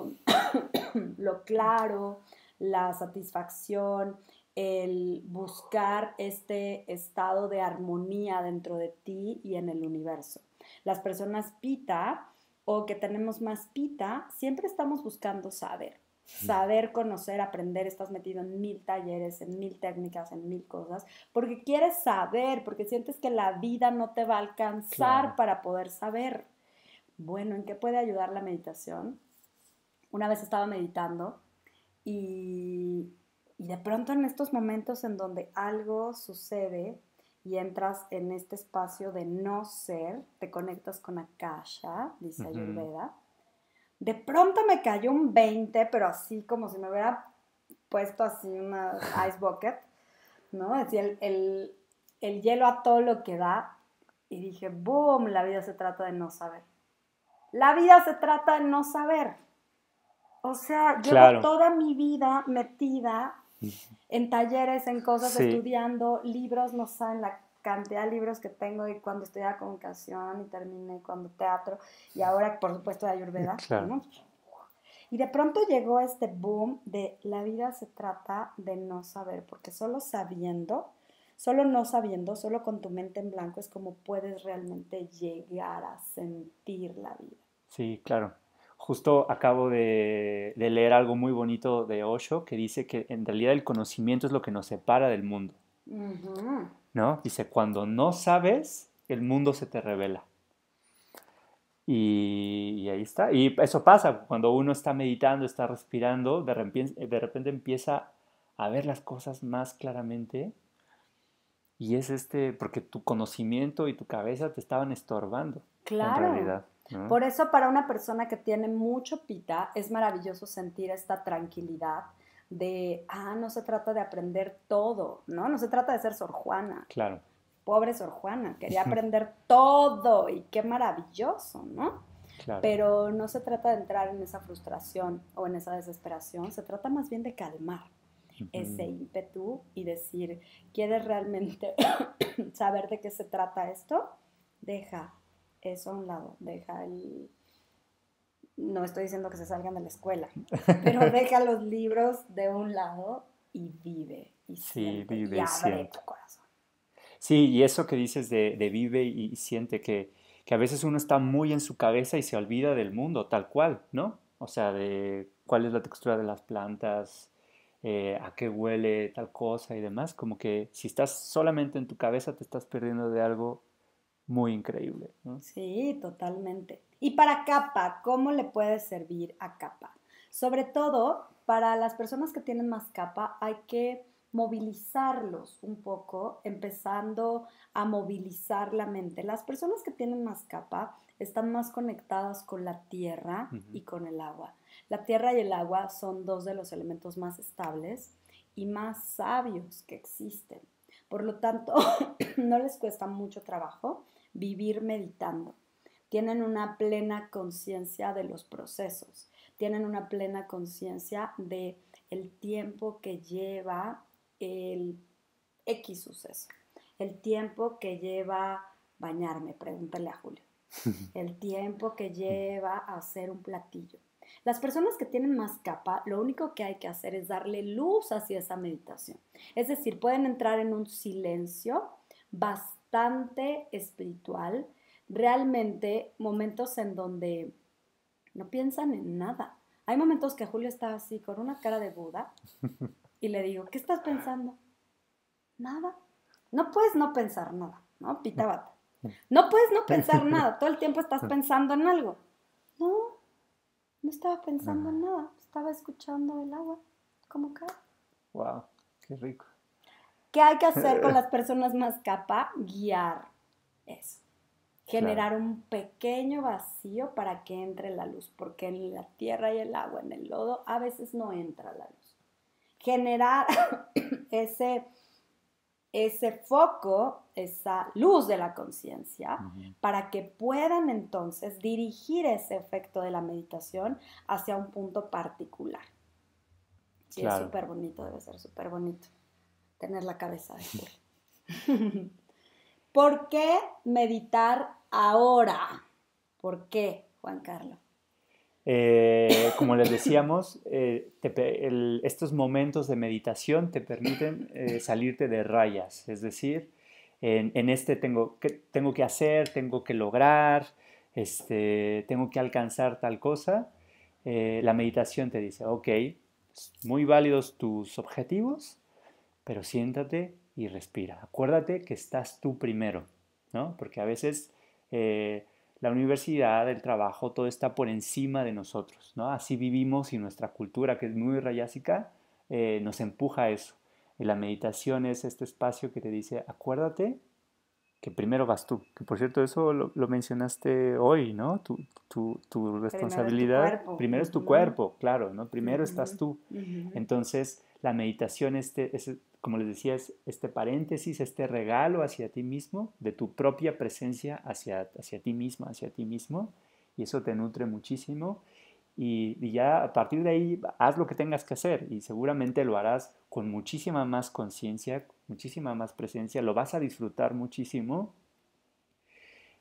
lo claro, la satisfacción, el buscar este estado de armonía dentro de ti y en el universo las personas pita o que tenemos más pita, siempre estamos buscando saber, mm. saber, conocer, aprender, estás metido en mil talleres, en mil técnicas, en mil cosas, porque quieres saber, porque sientes que la vida no te va a alcanzar para poder saber. Bueno, ¿en qué puede ayudar la meditación? Una vez estaba meditando y de pronto en estos momentos en donde algo sucede y entras en este espacio de no ser, te conectas con Akasha, dice De pronto me cayó un 20, pero así como si me hubiera puesto así un ice bucket, ¿no? Es el, el, hielo a todo lo que da. Y dije, boom, la vida se trata de no saber. La vida se trata de no saber. O sea, llevo toda mi vida metida en talleres, en cosas, estudiando, libros, no saben la cantidad de libros que tengo y cuando estudiaba comunicación y terminé cuando teatro y ahora por supuesto de Ayurveda. Y de pronto llegó este boom de la vida se trata de no saber, porque solo sabiendo, solo no sabiendo, solo con tu mente en blanco es como puedes realmente llegar a sentir la vida. Sí, claro. Justo acabo de, leer algo muy bonito de Osho que dice que en realidad el conocimiento es lo que nos separa del mundo. ¿No? Dice, cuando no sabes, el mundo se te revela. Y, ahí está. Y eso pasa, cuando uno está meditando, está respirando, de repente, de repente empieza a ver las cosas más claramente. Y es este, porque tu conocimiento y tu cabeza te estaban estorbando. Claro. En realidad. Por eso para una persona que tiene mucho pita es maravilloso sentir esta tranquilidad de, ah, no se trata de aprender todo, ¿no? No se trata de ser Sor Juana. Claro. Pobre Sor Juana, quería aprender todo y qué maravilloso, ¿no? Pero no se trata de entrar en esa frustración o en esa desesperación, se trata más bien de calmar ese ímpetu y decir, ¿quieres realmente saber de qué se trata esto? Deja, eso a un lado, deja el... No estoy diciendo que se salgan de la escuela, pero deja los libros de un lado y vive. Y sí, y, siente. tu corazón. Sí, y eso que dices de, vive y, siente que, que, a veces uno está muy en su cabeza y se olvida del mundo, tal cual, ¿no? O sea, de cuál es la textura de las plantas, eh, a qué huele tal cosa y demás. Como que si estás solamente en tu cabeza te estás perdiendo de algo muy increíble. Sí, totalmente. Y para capa, ¿cómo le puede servir a capa? Sobre todo para las personas que tienen más capa, hay que movilizarlos un poco, empezando a movilizar la mente. Las personas que tienen más capa están más conectadas con la tierra y con el agua. La tierra y el agua son dos de los elementos más estables y más sabios que existen. Por lo tanto, no les cuesta mucho trabajo vivir meditando. Tienen una plena conciencia de los procesos, tienen una plena conciencia de el tiempo que lleva el X suceso, el tiempo que lleva bañarme, pregúntale a Julio, el tiempo que lleva hacer un platillo. Las personas que tienen más capa, lo único que hay que hacer es darle luz hacia esa meditación. Es decir, pueden entrar en un silencio basado espiritual, realmente momentos en donde no piensan en nada. Hay momentos que Julio está así con una cara de Buda y le digo, ¿qué estás pensando? Nada. No puedes no pensar nada, ¿no? Pitábata. No puedes no pensar nada, todo el tiempo estás pensando en algo. No, no estaba pensando en nada, estaba escuchando el agua como cae. Wow, qué rico. ¿Qué hay que hacer con eh. las personas más capa? Guiar eso. Generar un pequeño vacío para que entre la luz, porque en la tierra y el agua, en el lodo, a veces no entra la luz. Generar ese, ese foco, esa luz de la conciencia, para que puedan entonces dirigir ese efecto de la meditación hacia un punto particular. Sí, es súper bonito, debe ser súper bonito tener la cabeza de ¿Por qué meditar ahora? ¿Por qué, Juan Carlos? Eh, como les decíamos, eh, estos momentos de meditación te permiten eh, salirte de rayas, es decir, en, este tengo que, tengo que hacer, tengo que lograr, este, tengo que alcanzar tal cosa, la meditación te dice, ok, muy válidos tus objetivos, pero siéntate y respira. Acuérdate que estás tú primero, ¿no? Porque a veces eh, la universidad, el trabajo, todo está por encima de nosotros, ¿no? Así vivimos y nuestra cultura, que es muy rayásica, eh, nos empuja a eso. Y la meditación es este espacio que te dice, acuérdate que primero vas tú. Que por cierto, eso lo, mencionaste hoy, ¿no? Tu, tu, responsabilidad. Primero, es tu cuerpo, claro, ¿no? Primero estás tú. Entonces, la meditación, es, este, como les decía, es este paréntesis, este regalo hacia ti mismo, de tu propia presencia hacia, hacia ti mismo, hacia ti mismo, y eso te nutre muchísimo. Y, ya a partir de ahí haz lo que tengas que hacer y seguramente lo harás con muchísima más conciencia, muchísima más presencia, lo vas a disfrutar muchísimo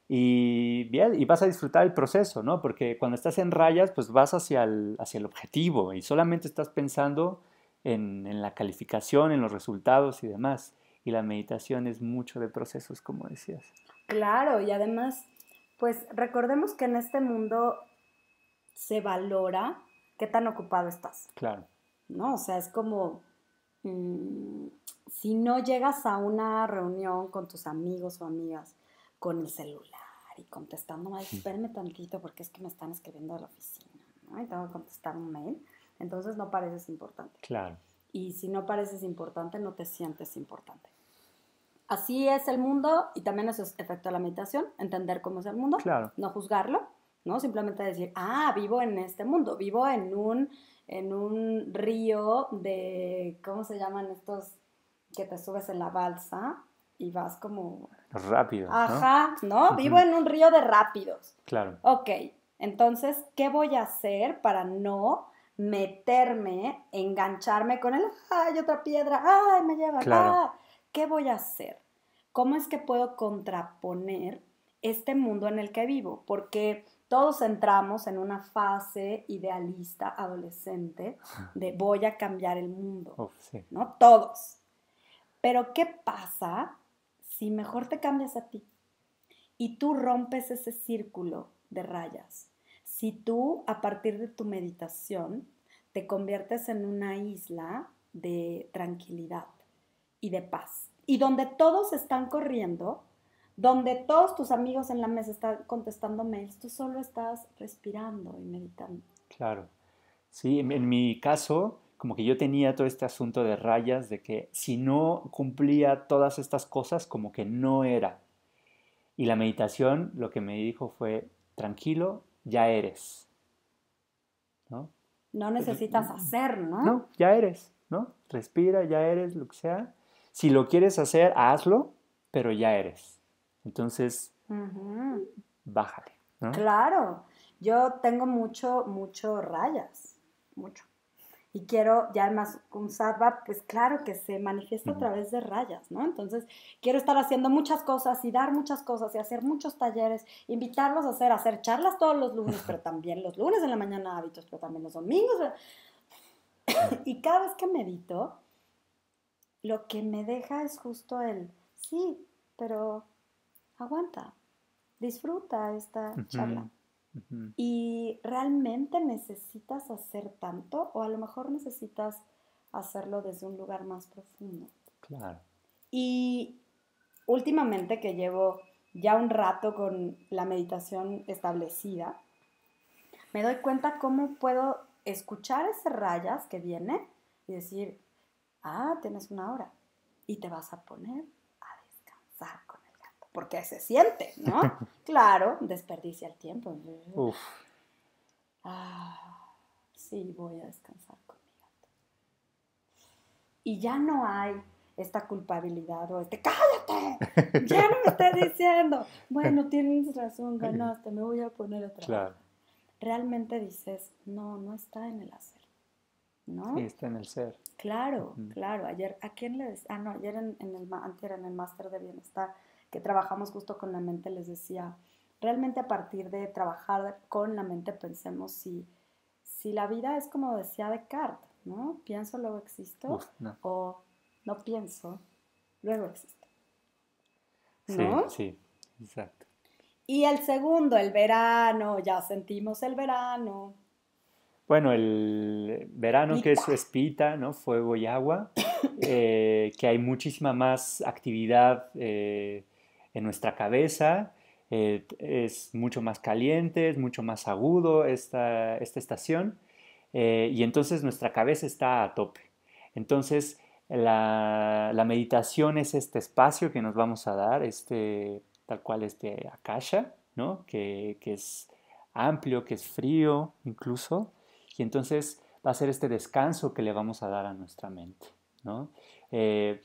y, bien, y vas a disfrutar el proceso, ¿no? Porque cuando estás en rayas, pues vas hacia hacia el objetivo y solamente estás pensando en, la calificación, en los resultados y demás. Y la meditación es mucho de procesos, como decías. Claro, y además, pues recordemos que en este mundo se valora qué tan ocupado estás. Claro. ¿No? O sea, es como, mm, si no llegas a una reunión con tus amigos o amigas con el celular y contestando, ay espérame tantito porque es que me están escribiendo a la oficina, ¿no? Y tengo que contestar un mail entonces no pareces importante. Claro. Y si no pareces importante, no te sientes importante. Así es el mundo y también eso es efecto de la meditación, entender cómo es el mundo, claro. no juzgarlo, ¿no? Simplemente decir, ah, vivo en este mundo, vivo en un, en un río de, ¿cómo se llaman estos que te subes en la balsa? y vas como... Rápido. Ajá, ¿no? Vivo en un río de rápidos. Claro. Ok, entonces, ¿qué voy a hacer para no meterme, engancharme con el, ay, otra piedra, ay, me lleva, ¿qué voy a hacer? ¿Cómo es que puedo contraponer este mundo en el que vivo? Porque todos entramos en una fase idealista adolescente de voy a cambiar el mundo, ¿no? Todos. Pero ¿qué pasa si mejor te cambias a ti? Y tú rompes ese círculo de rayas si tú a partir de tu meditación te conviertes en una isla de tranquilidad y de paz, y donde todos están corriendo, donde todos tus amigos en la mesa están contestando mails, tú solo estás respirando y meditando. Claro. Sí, en mi caso, como que yo tenía todo este asunto de rayas, de que si no cumplía todas estas cosas, como que no era. Y la meditación lo que me dijo fue, tranquilo, ya eres. ¿No? No necesitas hacer, ¿no? No, ya eres, ¿no? Respira, ya eres, lo que sea. Si lo quieres hacer, hazlo, pero ya eres. Entonces, bájale. Claro, yo tengo mucho, mucho rayas, mucho y quiero, ya además un sattva, pues claro que se manifiesta a través de rayas, ¿no? Entonces, quiero estar haciendo muchas cosas y dar muchas cosas y hacer muchos talleres, invitarlos a hacer, hacer charlas todos los lunes, pero también los lunes en la mañana hábitos, pero también los domingos. y cada vez que medito, lo que me deja es justo el, sí, pero aguanta, disfruta esta charla. ¿Y realmente necesitas hacer tanto o a lo mejor necesitas hacerlo desde un lugar más profundo? Claro. Y últimamente que llevo ya un rato con la meditación establecida, me doy cuenta cómo puedo escuchar esas rayas que viene y decir, ah, tienes una hora y te vas a poner a descansar porque se siente, ¿no? claro, desperdicia el tiempo. Uf. Ah, sí, voy a descansar con mi gato. Y ya no hay esta culpabilidad o este cállate, ya no me estás diciendo, bueno, tienes razón, ganaste, me voy a poner otra. Claro. Realmente dices, no, no está en el hacer, ¿no? Sí, está en el ser. Claro, claro. Ayer, ¿a quién le Ah, no, ayer en, el, en el máster de bienestar que trabajamos justo con la mente, les decía, realmente a partir de trabajar con la mente pensemos si, la vida es como decía Descartes, ¿no? Pienso, luego existo, o no pienso, luego existo. ¿No? Sí, sí, exacto. Y el segundo, el verano, ya sentimos el verano. Bueno, el verano que es, es, ¿no? Fuego y agua, eh, que hay muchísima más actividad eh, en nuestra cabeza. Eh, es mucho más caliente, es mucho más agudo esta, esta estación eh, y entonces nuestra cabeza está a tope. Entonces la, meditación es este espacio que nos vamos a dar, este, tal cual este akasha, ¿no? que, es amplio, que es frío incluso, y entonces va a ser este descanso que le vamos a dar a nuestra mente. ¿no? Eh,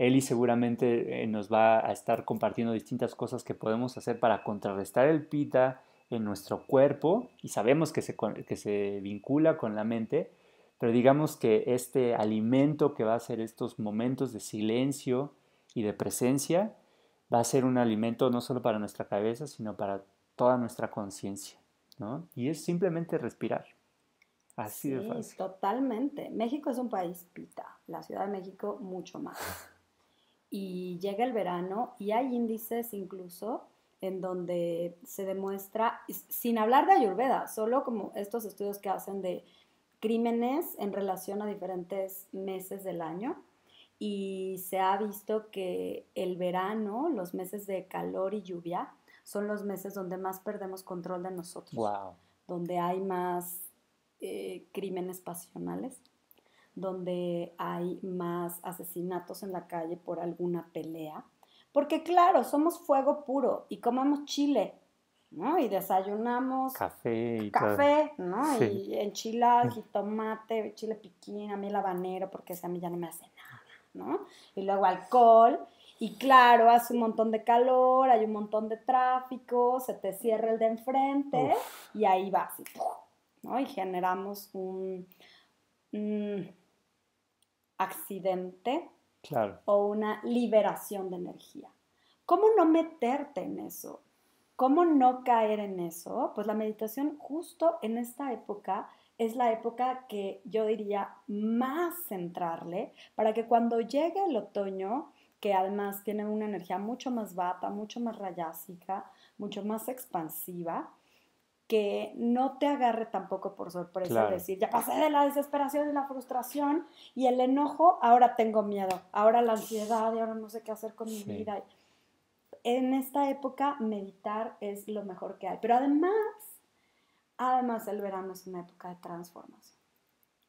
Eli seguramente eh, nos va a estar compartiendo distintas cosas que podemos hacer para contrarrestar el pita en nuestro cuerpo y sabemos que se, vincula con la mente, pero digamos que este alimento que va a ser estos momentos de silencio y de presencia va a ser un alimento no solo para nuestra cabeza, sino para toda nuestra conciencia, ¿no? Y es simplemente respirar. Así de fácil. Totalmente. México es un país pita, la Ciudad de México mucho más. y llega el verano y hay índices incluso en donde se demuestra, sin hablar de Ayurveda, solo como estos estudios que hacen de crímenes en relación a diferentes meses del año. Y se ha visto que el verano, los meses de calor y lluvia, son los meses donde más perdemos control de nosotros. Donde hay más eh, crímenes pasionales donde hay más asesinatos en la calle por alguna pelea. Porque claro, somos fuego puro y comemos chile, ¿no? Y desayunamos café, y café ¿no? Y enchiladas, y mm. tomate, chile piquín, a mí el habanero, porque ese a mí ya no me hace nada, ¿no? Y luego alcohol. Y claro, hace un montón de calor, hay un montón de tráfico, se te cierra el de enfrente y ahí vas y, ¿no? y generamos un, accidente o una liberación de energía. ¿Cómo no meterte en eso? ¿Cómo no caer en eso? Pues la meditación justo en esta época es la época que yo diría más centrarle para que cuando llegue el otoño, que además tiene una energía mucho más vata, mucho más rayásica, mucho más expansiva, que no te agarre tampoco por sorpresa decir, ya pasé de la desesperación y la frustración y el enojo, ahora tengo miedo, ahora la ansiedad y ahora no sé qué hacer con mi vida. En esta época meditar es lo mejor que hay, pero además, además el verano es una época de transformación.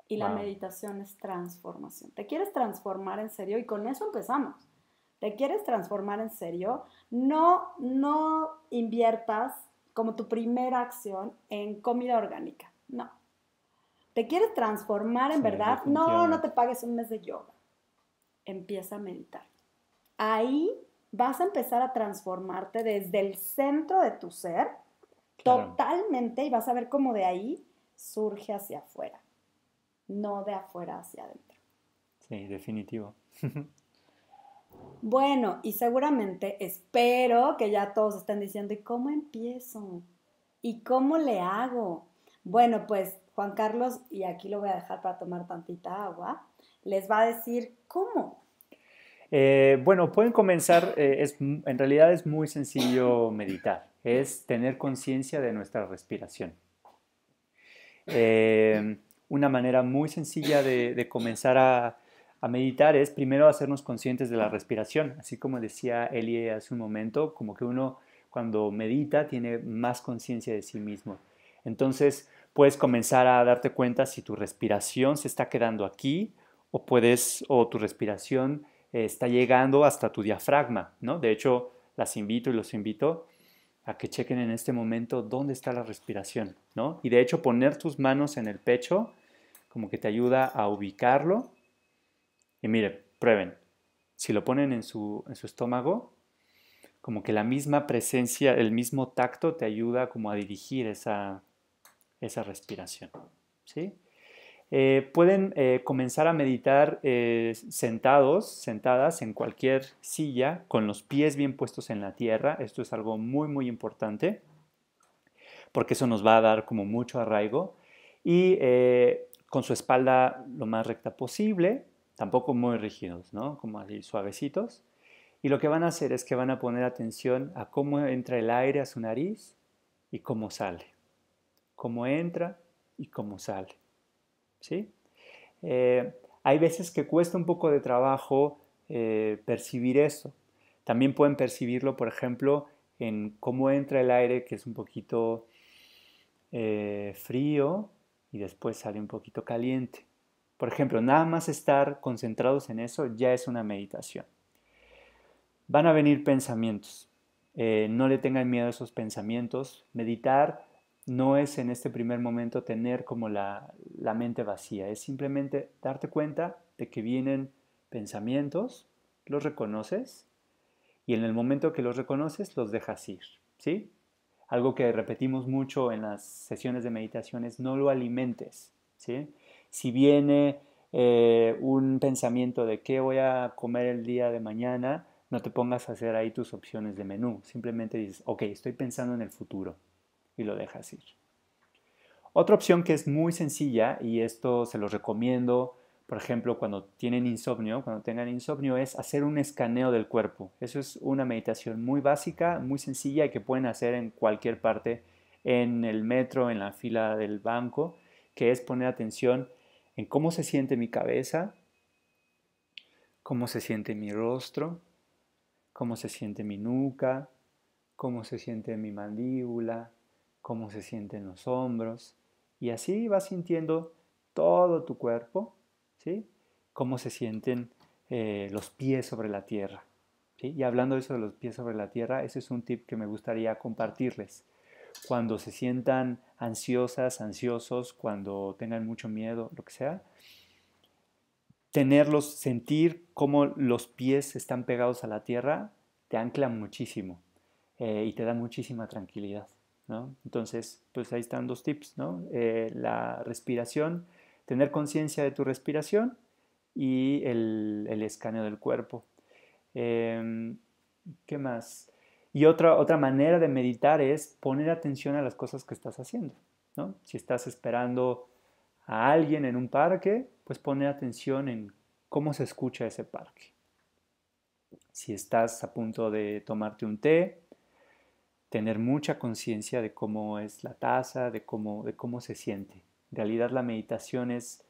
Y la meditación es transformación. ¿Te quieres transformar en serio? Y con eso empezamos. ¿Te quieres transformar en serio? No, no inviertas como tu primera acción en comida orgánica. No. ¿Te quieres transformar en verdad? No, no te pagues un mes de yoga. Empieza a meditar. Ahí vas a empezar a transformarte desde el centro de tu ser totalmente y vas a ver cómo de ahí surge hacia afuera, no de afuera hacia adentro. Sí, definitivo. Bueno, y seguramente espero que ya todos estén diciendo, ¿y cómo empiezo? ¿Y cómo le hago? Bueno, pues Juan Carlos, y aquí lo voy a dejar para tomar tantita agua, les va a decir cómo. Eh, bueno, pueden comenzar, eh, es, en realidad es muy sencillo meditar, es tener conciencia de nuestra respiración. Eh, una manera muy sencilla de, de comenzar a, a meditar es primero hacernos conscientes de la respiración, así como decía Eli hace un momento, como que uno cuando medita tiene más conciencia de sí mismo. Entonces puedes comenzar a darte cuenta si tu respiración se está quedando aquí o puedes o tu respiración eh, está llegando hasta tu diafragma, ¿no? De hecho, las invito y los invito a que chequen en este momento dónde está la respiración, ¿no? Y de hecho poner tus manos en el pecho como que te ayuda a ubicarlo y mire, prueben. Si lo ponen en su, estómago, como que la misma presencia, el mismo tacto te ayuda como a dirigir esa, respiración. ¿sí? Eh, pueden eh, comenzar a meditar eh, sentados, sentadas en cualquier silla, con los pies bien puestos en la tierra. Esto es algo muy, muy importante, porque eso nos va a dar como mucho arraigo. Y con su espalda lo más recta posible, tampoco muy rígidos, ¿no? Como así, suavecitos. Y lo que van a hacer es que van a poner atención a cómo entra el aire a su nariz y cómo sale. Cómo entra y cómo sale. ¿Sí? Eh, hay veces que cuesta un poco de trabajo eh, percibir eso. También pueden percibirlo, por ejemplo, en cómo entra el aire, que es un poquito eh, frío y después sale un poquito caliente. Por ejemplo, nada más estar concentrados en eso ya es una meditación. Van a venir pensamientos. Eh, no le tengan miedo a esos pensamientos. Meditar no es en este primer momento tener como la, la mente vacía, es simplemente darte cuenta de que vienen pensamientos, los reconoces y en el momento que los reconoces los dejas ir, ¿sí? Algo que repetimos mucho en las sesiones de meditación es no lo alimentes, ¿sí? si viene eh, un pensamiento de qué voy a comer el día de mañana, no te pongas a hacer ahí tus opciones de menú. Simplemente dices, ok, estoy pensando en el futuro y lo dejas ir. Otra opción que es muy sencilla y esto se los recomiendo, por ejemplo, cuando tienen insomnio, cuando tengan insomnio, es hacer un escaneo del cuerpo. Eso es una meditación muy básica, muy sencilla y que pueden hacer en cualquier parte, en el metro, en la fila del banco, que es poner atención cómo se siente mi cabeza, cómo se siente mi rostro, cómo se siente mi nuca, cómo se siente mi mandíbula, cómo se sienten los hombros. Y así vas sintiendo todo tu cuerpo, ¿sí? Cómo se sienten eh, los pies sobre la tierra. Y hablando de eso de los pies sobre la tierra, ese es un tip que me gustaría compartirles. Cuando se sientan ansiosas, ansiosos, cuando tengan mucho miedo, lo que sea. Tenerlos, sentir cómo los pies están pegados a la tierra, te ancla muchísimo eh, y te da muchísima tranquilidad. Entonces, pues ahí están dos tips, eh, la respiración, tener conciencia de tu respiración y el, escaneo del cuerpo. Em, ¿Qué más? Y otra, otra manera de meditar es poner atención a las cosas que estás haciendo. Si estás esperando a alguien en un parque, pues poner atención en cómo se escucha ese parque. Si estás a punto de tomarte un té, tener mucha conciencia de cómo es la taza, de cómo, de cómo se siente. En realidad la meditación es,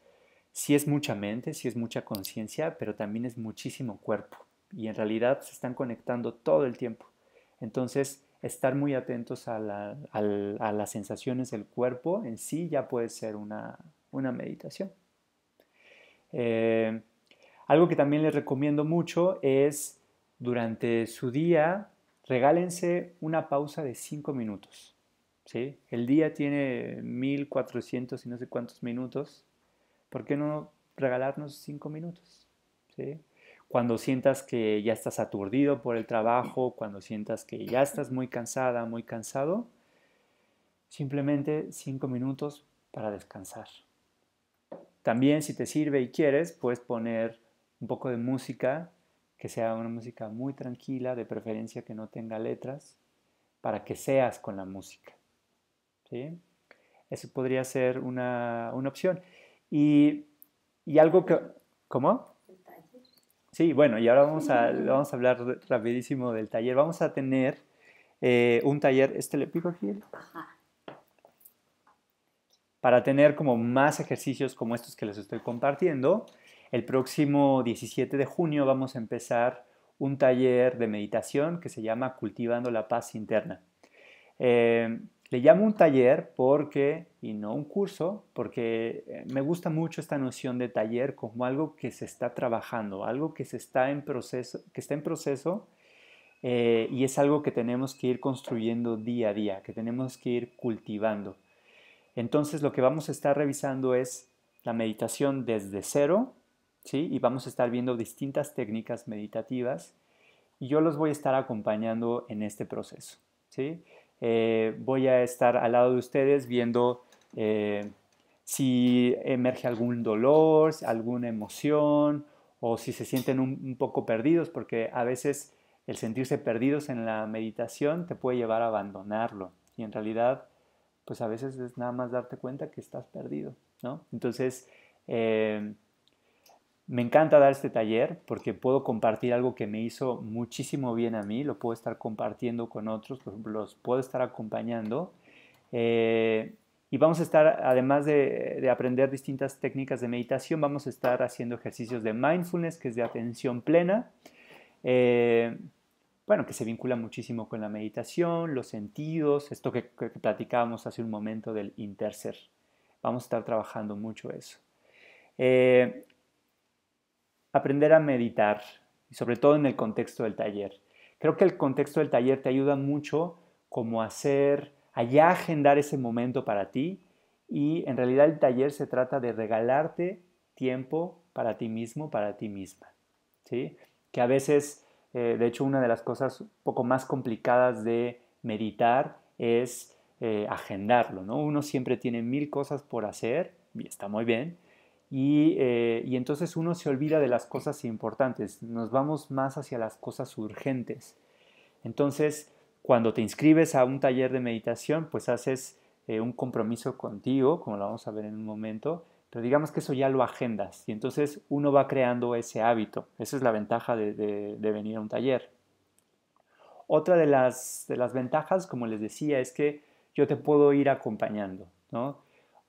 sí es mucha mente, sí es mucha conciencia, pero también es muchísimo cuerpo. Y en realidad se están conectando todo el tiempo. Entonces, estar muy atentos a, las sensaciones del cuerpo en sí ya puede ser una, meditación. Eh, algo que también les recomiendo mucho es durante su día regálense una pausa de 5 minutos. ¿sí? El día tiene 1400 y no sé cuántos minutos. ¿Por qué no regalarnos 5 minutos? ¿sí? cuando sientas que ya estás aturdido por el trabajo, cuando sientas que ya estás muy cansada, muy cansado, simplemente cinco minutos para descansar. También si te sirve y quieres, puedes poner un poco de música, que sea una música muy tranquila, de preferencia que no tenga letras, para que seas con la música. ¿Sí? Eso podría ser una, opción. Y, algo que... ¿Cómo? Sí, bueno, y ahora vamos a, vamos a hablar rapidísimo del taller. Vamos a tener eh, un taller, ¿este le pico aquí? Para tener como más ejercicios como estos que les estoy compartiendo, el próximo 17 de junio vamos a empezar un taller de meditación que se llama Cultivando la Paz Interna. Eh, le llamo un taller porque, y no un curso, porque eh, me gusta mucho esta noción de taller como algo que se está trabajando, algo que, se está, en proceso, que está en proceso eh, y es algo que tenemos que ir construyendo día a día, que tenemos que ir cultivando. Entonces lo que vamos a estar revisando es la meditación desde cero, ¿sí? Y vamos a estar viendo distintas técnicas meditativas y yo los voy a estar acompañando en este proceso, ¿sí? Eh, voy a estar al lado de ustedes viendo eh, si emerge algún dolor, alguna emoción o si se sienten un, poco perdidos, porque a veces el sentirse perdidos en la meditación te puede llevar a abandonarlo. Y en realidad, pues a veces es nada más darte cuenta que estás perdido, ¿no? Entonces, eh, me encanta dar este taller porque puedo compartir algo que me hizo muchísimo bien a mí, lo puedo estar compartiendo con otros, los, puedo estar acompañando. Eh, y vamos a estar, además de, aprender distintas técnicas de meditación, vamos a estar haciendo ejercicios de mindfulness, que es de atención plena, eh, bueno, que se vincula muchísimo con la meditación, los sentidos, esto que, platicábamos hace un momento del interser. Vamos a estar trabajando mucho eso. Eh, aprender a meditar, y sobre todo en el contexto del taller. Creo que el contexto del taller te ayuda mucho como a hacer, allá agendar ese momento para ti y en realidad el taller se trata de regalarte tiempo para ti mismo, para ti misma, ¿sí? Que a veces, eh, de hecho, una de las cosas un poco más complicadas de meditar es eh, agendarlo, ¿no? Uno siempre tiene mil cosas por hacer, y está muy bien, eh, y, entonces uno se olvida de las cosas importantes, nos vamos más hacia las cosas urgentes. Entonces, cuando te inscribes a un taller de meditación, pues haces eh, un compromiso contigo, como lo vamos a ver en un momento, pero digamos que eso ya lo agendas y entonces uno va creando ese hábito. Esa es la ventaja de, venir a un taller. Otra de las, de las ventajas, como les decía, es que yo te puedo ir acompañando, ¿no?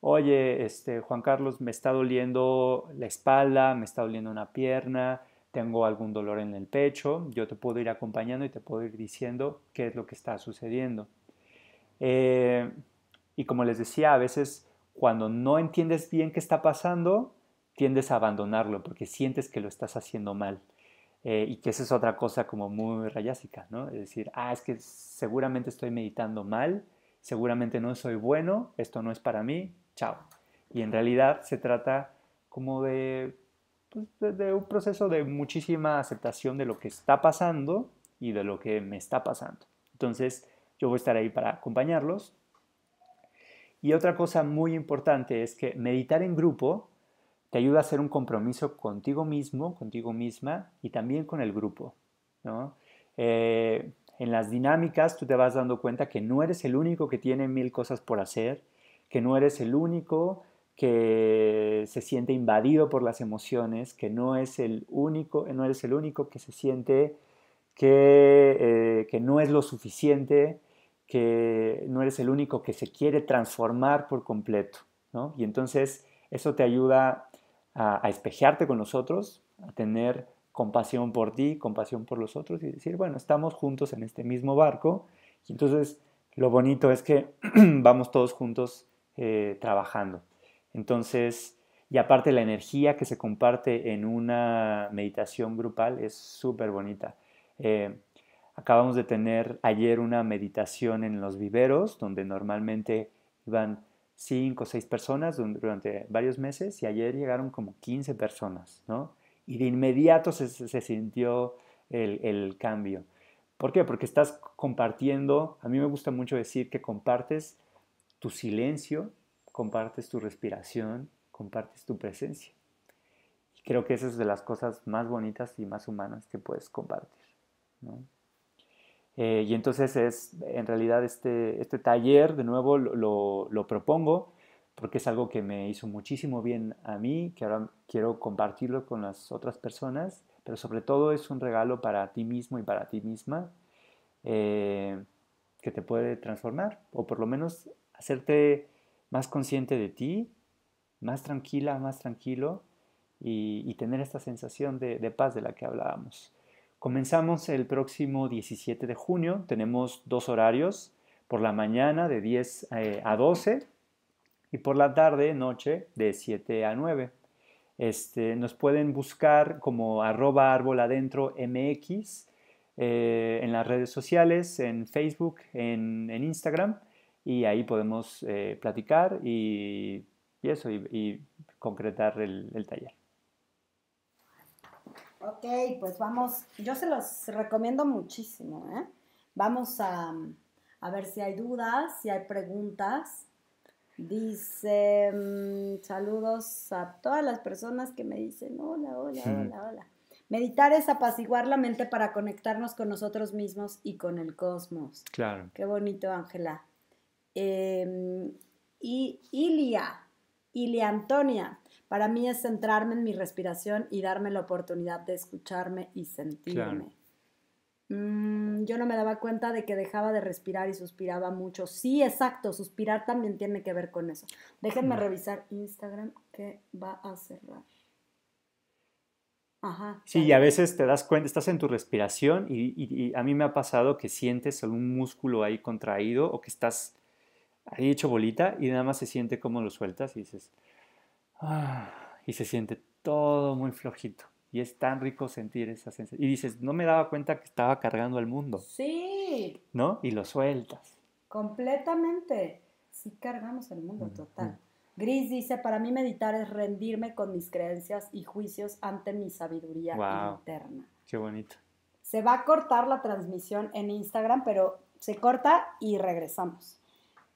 oye, este, Juan Carlos, me está doliendo la espalda, me está doliendo una pierna, tengo algún dolor en el pecho, yo te puedo ir acompañando y te puedo ir diciendo qué es lo que está sucediendo. Eh, y como les decía, a veces cuando no entiendes bien qué está pasando, tiendes a abandonarlo porque sientes que lo estás haciendo mal. Eh, y que esa es otra cosa como muy rayásica, ¿no? Es decir, ah, es que seguramente estoy meditando mal, seguramente no soy bueno, esto no es para mí, chao. Y en realidad se trata como pues, de, un proceso de muchísima aceptación de lo que está pasando y de lo que me está pasando. Entonces, yo voy a estar ahí para acompañarlos. Y otra cosa muy importante es que meditar en grupo te ayuda a hacer un compromiso contigo mismo, contigo misma y también con el grupo. Eh, en las dinámicas tú te vas dando cuenta que no eres el único que tiene mil cosas por hacer que no eres el único que se siente invadido por las emociones, que no, es el único, no eres el único que se siente que, eh, no es lo suficiente, que no eres el único que se quiere transformar por completo. Y entonces eso te ayuda a, a espejearte con nosotros, a tener compasión por ti, compasión por los otros y decir, bueno, estamos juntos en este mismo barco. Y entonces lo bonito es que vamos todos juntos eh, trabajando. Entonces, y aparte la energía que se comparte en una meditación grupal es súper bonita. Eh, acabamos de tener ayer una meditación en los viveros, donde normalmente iban cinco o seis personas durante varios meses y ayer llegaron como 15 personas, ¿no? Y de inmediato se, sintió el, el, cambio. ¿Por qué? Porque estás compartiendo, a mí me gusta mucho decir que compartes tu silencio, compartes tu respiración, compartes tu presencia. Y creo que esa es de las cosas más bonitas y más humanas que puedes compartir. Eh, y entonces es, en realidad, este, este taller, de nuevo, lo, propongo porque es algo que me hizo muchísimo bien a mí, que ahora quiero compartirlo con las otras personas, pero sobre todo es un regalo para ti mismo y para ti misma eh, que te puede transformar, o por lo menos hacerte más consciente de ti, más tranquila, más tranquilo y, tener esta sensación de, paz de la que hablábamos. Comenzamos el próximo 17 de junio, tenemos dos horarios, por la mañana de 10 eh, a 12 y por la tarde, noche, de 7 a 9. Este, nos pueden buscar como arroba árbol adentro mx eh, en las redes sociales, en Facebook, en, en Instagram y ahí podemos eh, platicar y, eso, y, concretar el, taller. Ok, pues vamos, yo se los recomiendo muchísimo, ¿eh? Vamos a, mm, a, ver si hay dudas, si hay preguntas. Dice, mm, saludos a todas las personas que me dicen, hola, hola, hmm. hola, hola. Meditar es apaciguar la mente para conectarnos con nosotros mismos y con el cosmos. Claro. Qué bonito, Ángela. Em, y Ilia, Ilia Antonia. Para mí es centrarme en mi respiración y darme la oportunidad de escucharme y sentirme. Mm, yo no me daba cuenta de que dejaba de respirar y suspiraba mucho. Sí, exacto, suspirar también tiene que ver con eso. Déjenme mm. revisar Instagram que va a cerrar. Ajá, sí, y a veces te das cuenta, estás en tu respiración y, a mí me ha pasado que sientes algún músculo ahí contraído o que estás ahí hecho bolita y nada más se siente como lo sueltas y dices, ah", y se siente todo muy flojito. Y es tan rico sentir esa sensación. Y dices, no me daba cuenta que estaba cargando el mundo. Sí. ¿No? Y lo sueltas. Completamente. Sí cargamos el mundo, total. Gris dice, para mí meditar es rendirme con mis creencias y juicios ante mi sabiduría interna. Qué bonito. Se va a cortar la transmisión en Instagram, pero se corta y regresamos.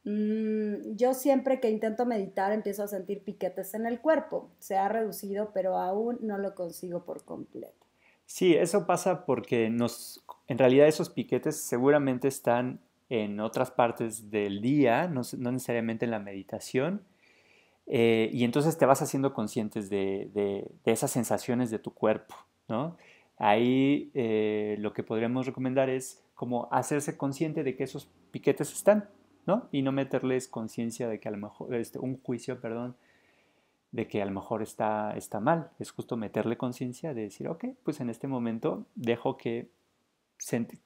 Mm, yo siempre que intento meditar empiezo a sentir piquetes en el cuerpo. Se ha reducido, pero aún no lo consigo por completo. Sí, eso pasa porque nos, en realidad esos piquetes seguramente están en otras partes del día, no, necesariamente en la meditación. Eh, y entonces te vas haciendo conscientes de, esas sensaciones de tu cuerpo, ¿no? Ahí eh, lo que podríamos recomendar es como hacerse consciente de que esos piquetes están, y no meterles conciencia de que a lo mejor, este, un juicio, perdón, de que a lo mejor está, está mal. Es justo meterle conciencia de decir, ok, pues en este momento dejo que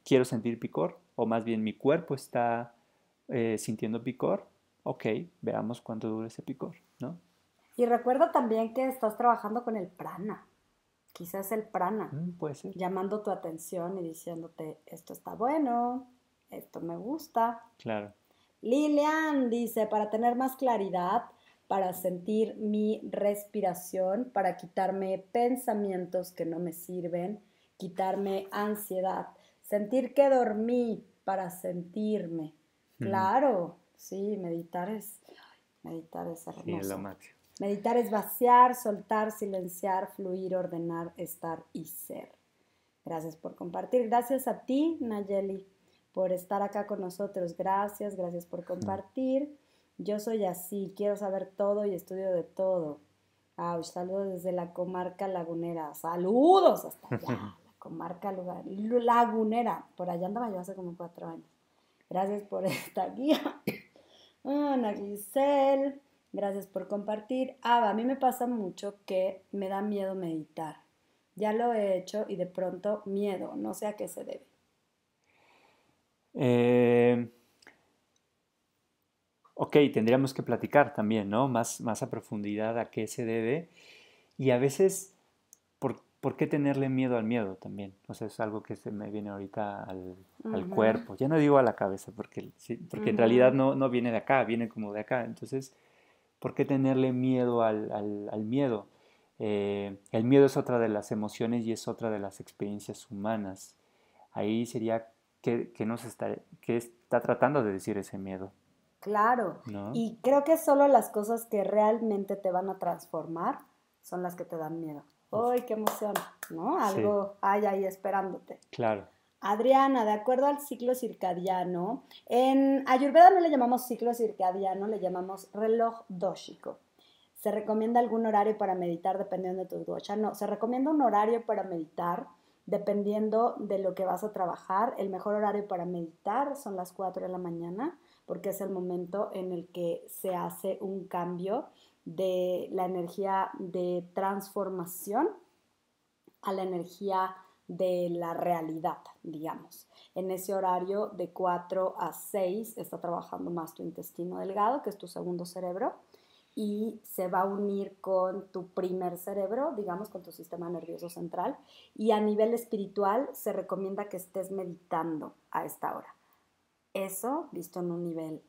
quiero sentir picor, o más bien mi cuerpo está eh, sintiendo picor, ok, veamos cuánto dura ese picor, ¿no? Y recuerda también que estás trabajando con el prana, quizás el prana, mm, llamando tu atención y diciéndote, esto está bueno, esto me gusta. Claro. Lilian dice, para tener más claridad, para sentir mi respiración, para quitarme pensamientos que no me sirven, quitarme ansiedad, sentir que dormí para sentirme. Claro, sí, meditar es, meditar es hermoso. meditar es vaciar, soltar, silenciar, fluir, ordenar, estar y ser. Gracias por compartir. Gracias a ti, Nayeli por estar acá con nosotros. Gracias, gracias por compartir. Yo soy así, quiero saber todo y estudio de todo. saludos desde la comarca lagunera. Saludos hasta allá, la comarca lagunera. Por allá andaba yo hace como cuatro años. Gracias por esta guía. Ana Giselle, gracias por compartir. Ah, a mí me pasa mucho que me da miedo meditar. Ya lo he hecho y de pronto miedo, no sé a qué se debe. Eh, ok, tendríamos que platicar también, ¿no? Más, más a profundidad a qué se debe. Y a veces, ¿por, ¿por qué tenerle miedo al miedo también? O sea, es algo que se me viene ahorita al, al cuerpo. Ya no digo a la cabeza, porque, porque en realidad no, no viene de acá, viene como de acá. Entonces, ¿por qué tenerle miedo al, al, miedo? Eh, el miedo es otra de las emociones y es otra de las experiencias humanas. Ahí sería que nos está, que está tratando de decir ese miedo. Claro, y creo que solo las cosas que realmente te van a transformar son las que te dan miedo. ¡Ay, qué emoción! ¿No? Algo hay ahí esperándote. Claro. Adriana, de acuerdo al ciclo circadiano, en Ayurveda no le llamamos ciclo circadiano, le llamamos reloj dóxico. ¿Se recomienda algún horario para meditar dependiendo de tu ducha No, se recomienda un horario para meditar dependiendo de lo que vas a trabajar. El mejor horario para meditar son las 4 de la mañana, porque es el momento en el que se hace un cambio de la energía de transformación a la energía de la realidad, digamos. En ese horario de 4 a 6 está trabajando más tu intestino delgado, que es tu segundo cerebro y se va a unir con tu primer cerebro, digamos, con tu sistema nervioso central. Y a nivel espiritual se recomienda que estés meditando a esta hora. Eso visto en un nivel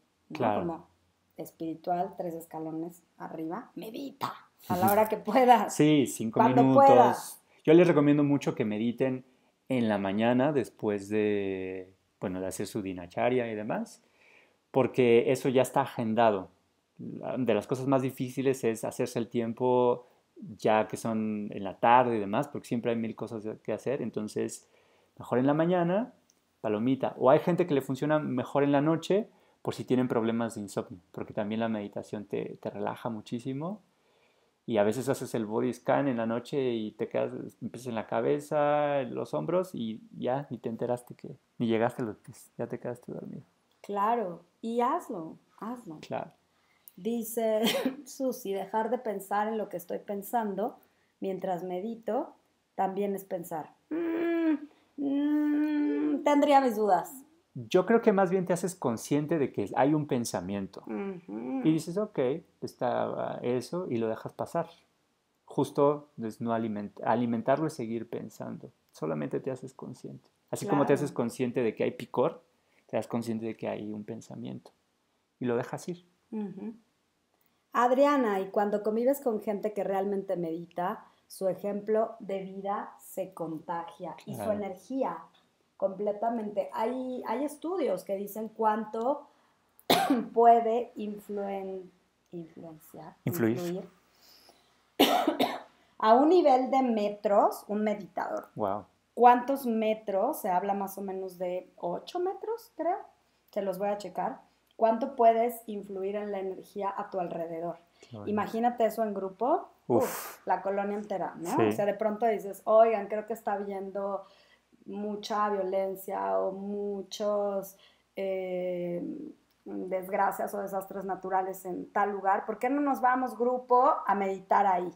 espiritual, tres escalones arriba, medita a la hora que puedas. sí, cinco minutos. Yo les recomiendo mucho que mediten en la mañana después de, bueno, de hacer su dinacharia y demás, porque eso ya está agendado de las cosas más difíciles es hacerse el tiempo ya que son en la tarde y demás, porque siempre hay mil cosas que hacer, entonces mejor en la mañana, palomita. O hay gente que le funciona mejor en la noche por si tienen problemas de insomnio, porque también la meditación te, te relaja muchísimo y a veces haces el body scan en la noche y te quedas, empiezas en la cabeza, en los hombros y ya ni te enteraste que, ni llegaste, a los, ya te quedaste dormido. Claro, y hazlo, hazlo. Claro. Dice Susi, dejar de pensar en lo que estoy pensando mientras medito también es pensar. Mm, mm, tendría mis dudas. Yo creo que más bien te haces consciente de que hay un pensamiento y dices, ok, está eso y lo dejas pasar. Justo no alimentarlo es seguir pensando. Solamente te haces consciente. Así como te haces consciente de que hay picor, te das consciente de que hay un pensamiento y lo dejas ir. Adriana, y cuando convives con gente que realmente medita, su ejemplo de vida se contagia y su energía completamente. Hay, hay estudios que dicen cuánto puede influenciar, influir. a un nivel de metros un meditador. Wow. ¿Cuántos metros? Se habla más o menos de 8 metros, creo. Se los voy a checar cuánto puedes influir en la energía a tu alrededor. Imagínate eso en grupo, la colonia entera, ¿no? O sea, de pronto dices, oigan, creo que está habiendo mucha violencia o muchos eh, desgracias o desastres naturales en tal lugar, ¿por qué no nos vamos grupo a meditar ahí?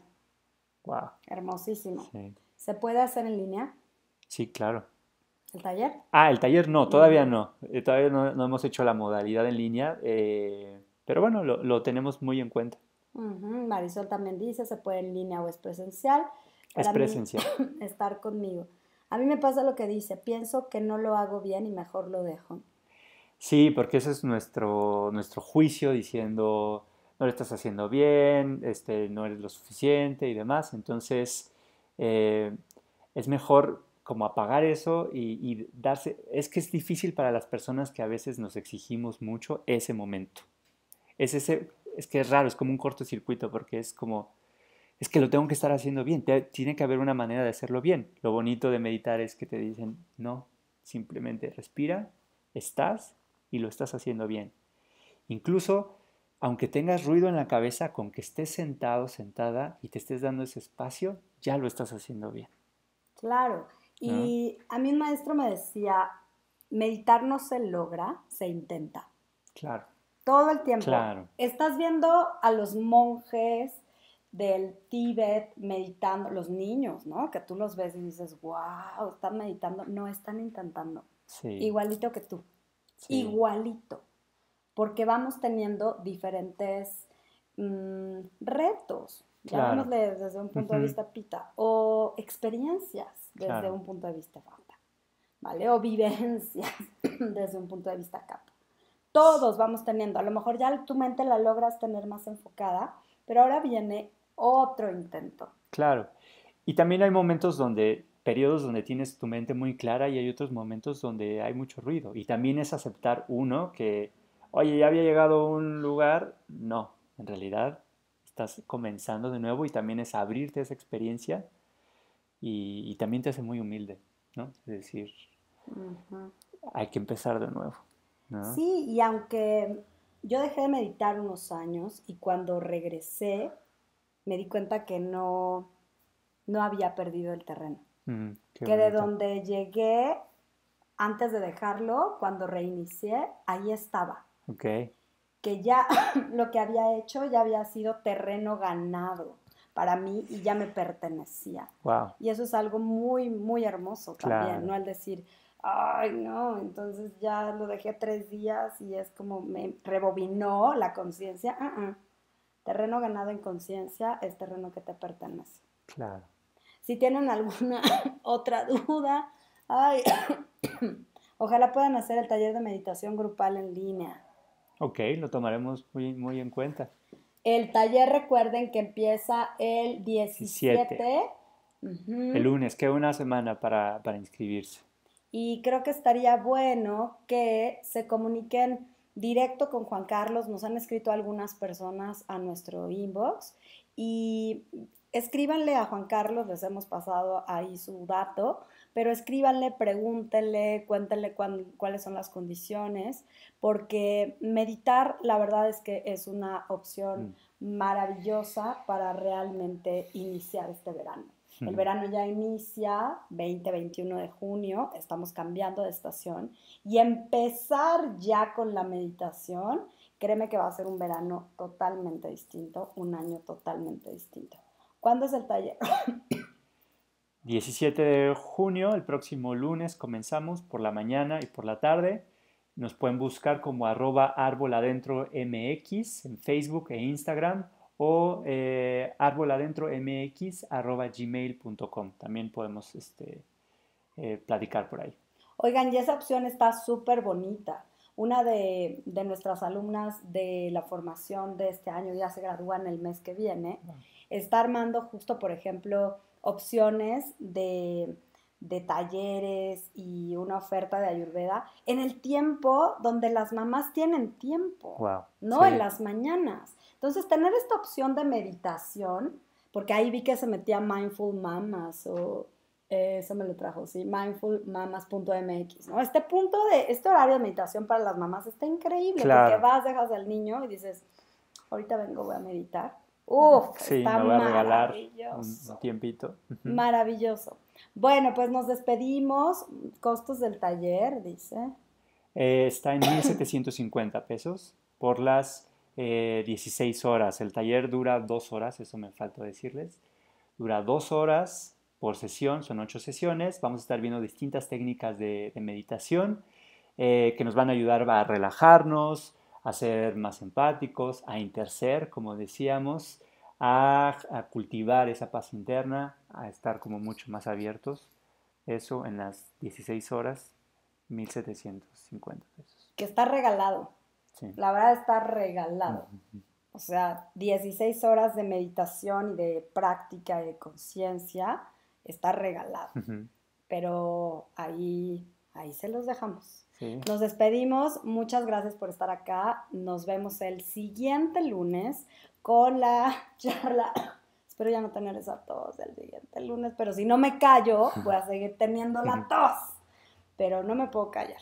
Wow. Hermosísimo. ¿Se puede hacer en línea? Sí, claro. ¿El taller? Ah, el taller no, todavía no. Eh, todavía no, hemos hecho la modalidad en línea, eh, pero bueno, lo, tenemos muy en cuenta. Marisol también dice, se puede en línea o es presencial. es presencial. estar conmigo. A mí me pasa lo que dice, pienso que no lo hago bien y mejor lo dejo. Sí, porque ese es nuestro, nuestro juicio diciendo, no lo estás haciendo bien, este, no eres lo suficiente y demás. Entonces, eh, es mejor como apagar eso y, darse, es que es difícil para las personas que a veces nos exigimos mucho ese momento. Es, ese, es que es raro, es como un cortocircuito porque es como, es que lo tengo que estar haciendo bien, tiene que haber una manera de hacerlo bien. Lo bonito de meditar es que te dicen, no, simplemente respira, estás y lo estás haciendo bien. Incluso aunque tengas ruido en la cabeza, con que estés sentado, sentada y te estés dando ese espacio, ya lo estás haciendo bien. Claro, y a mí un maestro me decía, meditar no se logra, se intenta. Claro. Todo el tiempo. Claro. Estás viendo a los monjes del Tíbet meditando, los niños, ¿no? Que tú los ves y dices, wow, están meditando. No, están intentando. Sí. Igualito que tú. Igualito. Porque vamos teniendo diferentes mm, retos, claro. desde un punto de vista pita, o experiencias desde un punto de vista fanta, ¿vale? O vivencias desde un punto de vista capo. Todos vamos teniendo, a lo mejor ya tu mente la logras tener más enfocada, pero ahora viene otro intento. Claro. Y también hay momentos donde periodos donde tienes tu mente muy clara y hay otros momentos donde hay mucho ruido. Y también es aceptar uno que, oye, ya había llegado a un lugar, no, en realidad estás comenzando de nuevo y también es abrirte a esa experiencia y, también te hace muy humilde, ¿no? Es decir, hay que empezar de nuevo. Sí, y aunque yo dejé de meditar unos años y cuando regresé me di cuenta que no, no había perdido el terreno. Mm, que de donde llegué, antes de dejarlo, cuando reinicié, ahí estaba. Ok. Que ya lo que había hecho ya había sido terreno ganado para mí y ya me pertenecía. Y eso es algo muy, muy hermoso también, ¿no? Al decir, ay, no, entonces ya lo dejé tres días y es como me rebobinó la conciencia. Ah, ah, terreno ganado en conciencia es terreno que te pertenece. Claro. Si tienen alguna otra duda, ay, ojalá puedan hacer el taller de meditación grupal en línea. Ok, lo tomaremos muy, muy en cuenta. El taller, recuerden que empieza el 17. El lunes, queda una semana para, para inscribirse. Y creo que estaría bueno que se comuniquen directo con Juan Carlos. Nos han escrito algunas personas a nuestro inbox y escríbanle a Juan Carlos, les hemos pasado ahí su dato pero escríbanle, pregúntenle, cuéntenle cuáles son las condiciones, porque meditar la verdad es que es una opción mm. maravillosa para realmente iniciar este verano. El verano ya inicia 20-21 de junio, estamos cambiando de estación y empezar ya con la meditación, créeme que va a ser un verano totalmente distinto, un año totalmente distinto. ¿Cuándo es el taller? 17 de junio, el próximo lunes, comenzamos por la mañana y por la tarde. Nos pueden buscar como arroba árbol adentro MX en Facebook e Instagram o eh, árbol adentro MX gmail.com. También podemos este, eh, platicar por ahí. Oigan, y esa opción está súper bonita. Una de, de, nuestras alumnas de la formación de este año ya se gradúa en el mes que viene. Está armando justo, por ejemplo, opciones de, de talleres y una oferta de ayurveda en el tiempo donde las mamás tienen tiempo, no en las mañanas. Entonces, tener esta opción de meditación, porque ahí vi que se metía Mindful Mamas o eh, eso me lo trajo, sí, mindfulmamas.mx, ¿no? Este punto de, este horario de meditación para las mamás está increíble, porque vas, dejas al niño y dices, ahorita vengo, voy a meditar Uf, sí, me voy a regalar un tiempito. Maravilloso. Bueno, pues nos despedimos. Costos del taller, dice. Eh, está en 1.750 pesos por las 16 eh, horas. El taller dura dos horas, eso me falta decirles. Dura dos horas por sesión, son ocho sesiones. Vamos a estar viendo distintas técnicas de, meditación eh, que nos van a ayudar a relajarnos, a ser más empáticos, a intercer, como decíamos, a, cultivar esa paz interna, a estar como mucho más abiertos. Eso en las 16 horas, 1750 pesos. Que está regalado. Sí. La verdad está regalado. O sea, 16 horas de meditación y de práctica de conciencia está regalado. Pero ahí Ahí se los dejamos. Nos despedimos. Muchas gracias por estar acá. Nos vemos el siguiente lunes con la charla. Espero ya no tener esa tos el siguiente lunes, pero si no me callo, voy a seguir teniendo la tos. Pero no me puedo callar.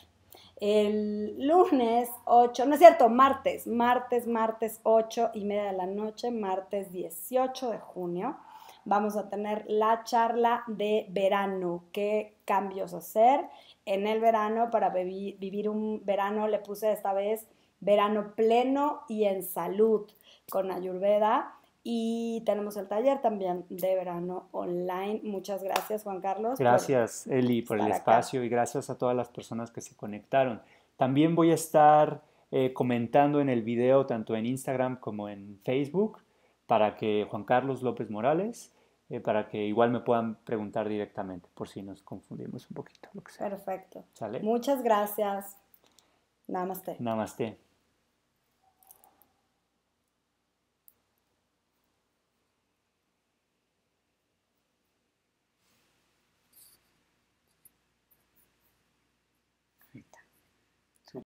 El lunes 8, no es cierto, martes, martes, martes 8 y media de la noche, martes 18 de junio, vamos a tener la charla de verano, qué cambios hacer en el verano para vivir un verano, le puse esta vez verano pleno y en salud con Ayurveda. Y tenemos el taller también de verano online. Muchas gracias, Juan Carlos. Gracias, Eli, por el espacio y gracias a todas las personas que se conectaron. También voy a estar eh, comentando en el video tanto en Instagram como en Facebook para que Juan Carlos López Morales eh, para que igual me puedan preguntar directamente, por si nos confundimos un poquito. Lo que sea. Perfecto. Muchas gracias. Namaste. Namaste.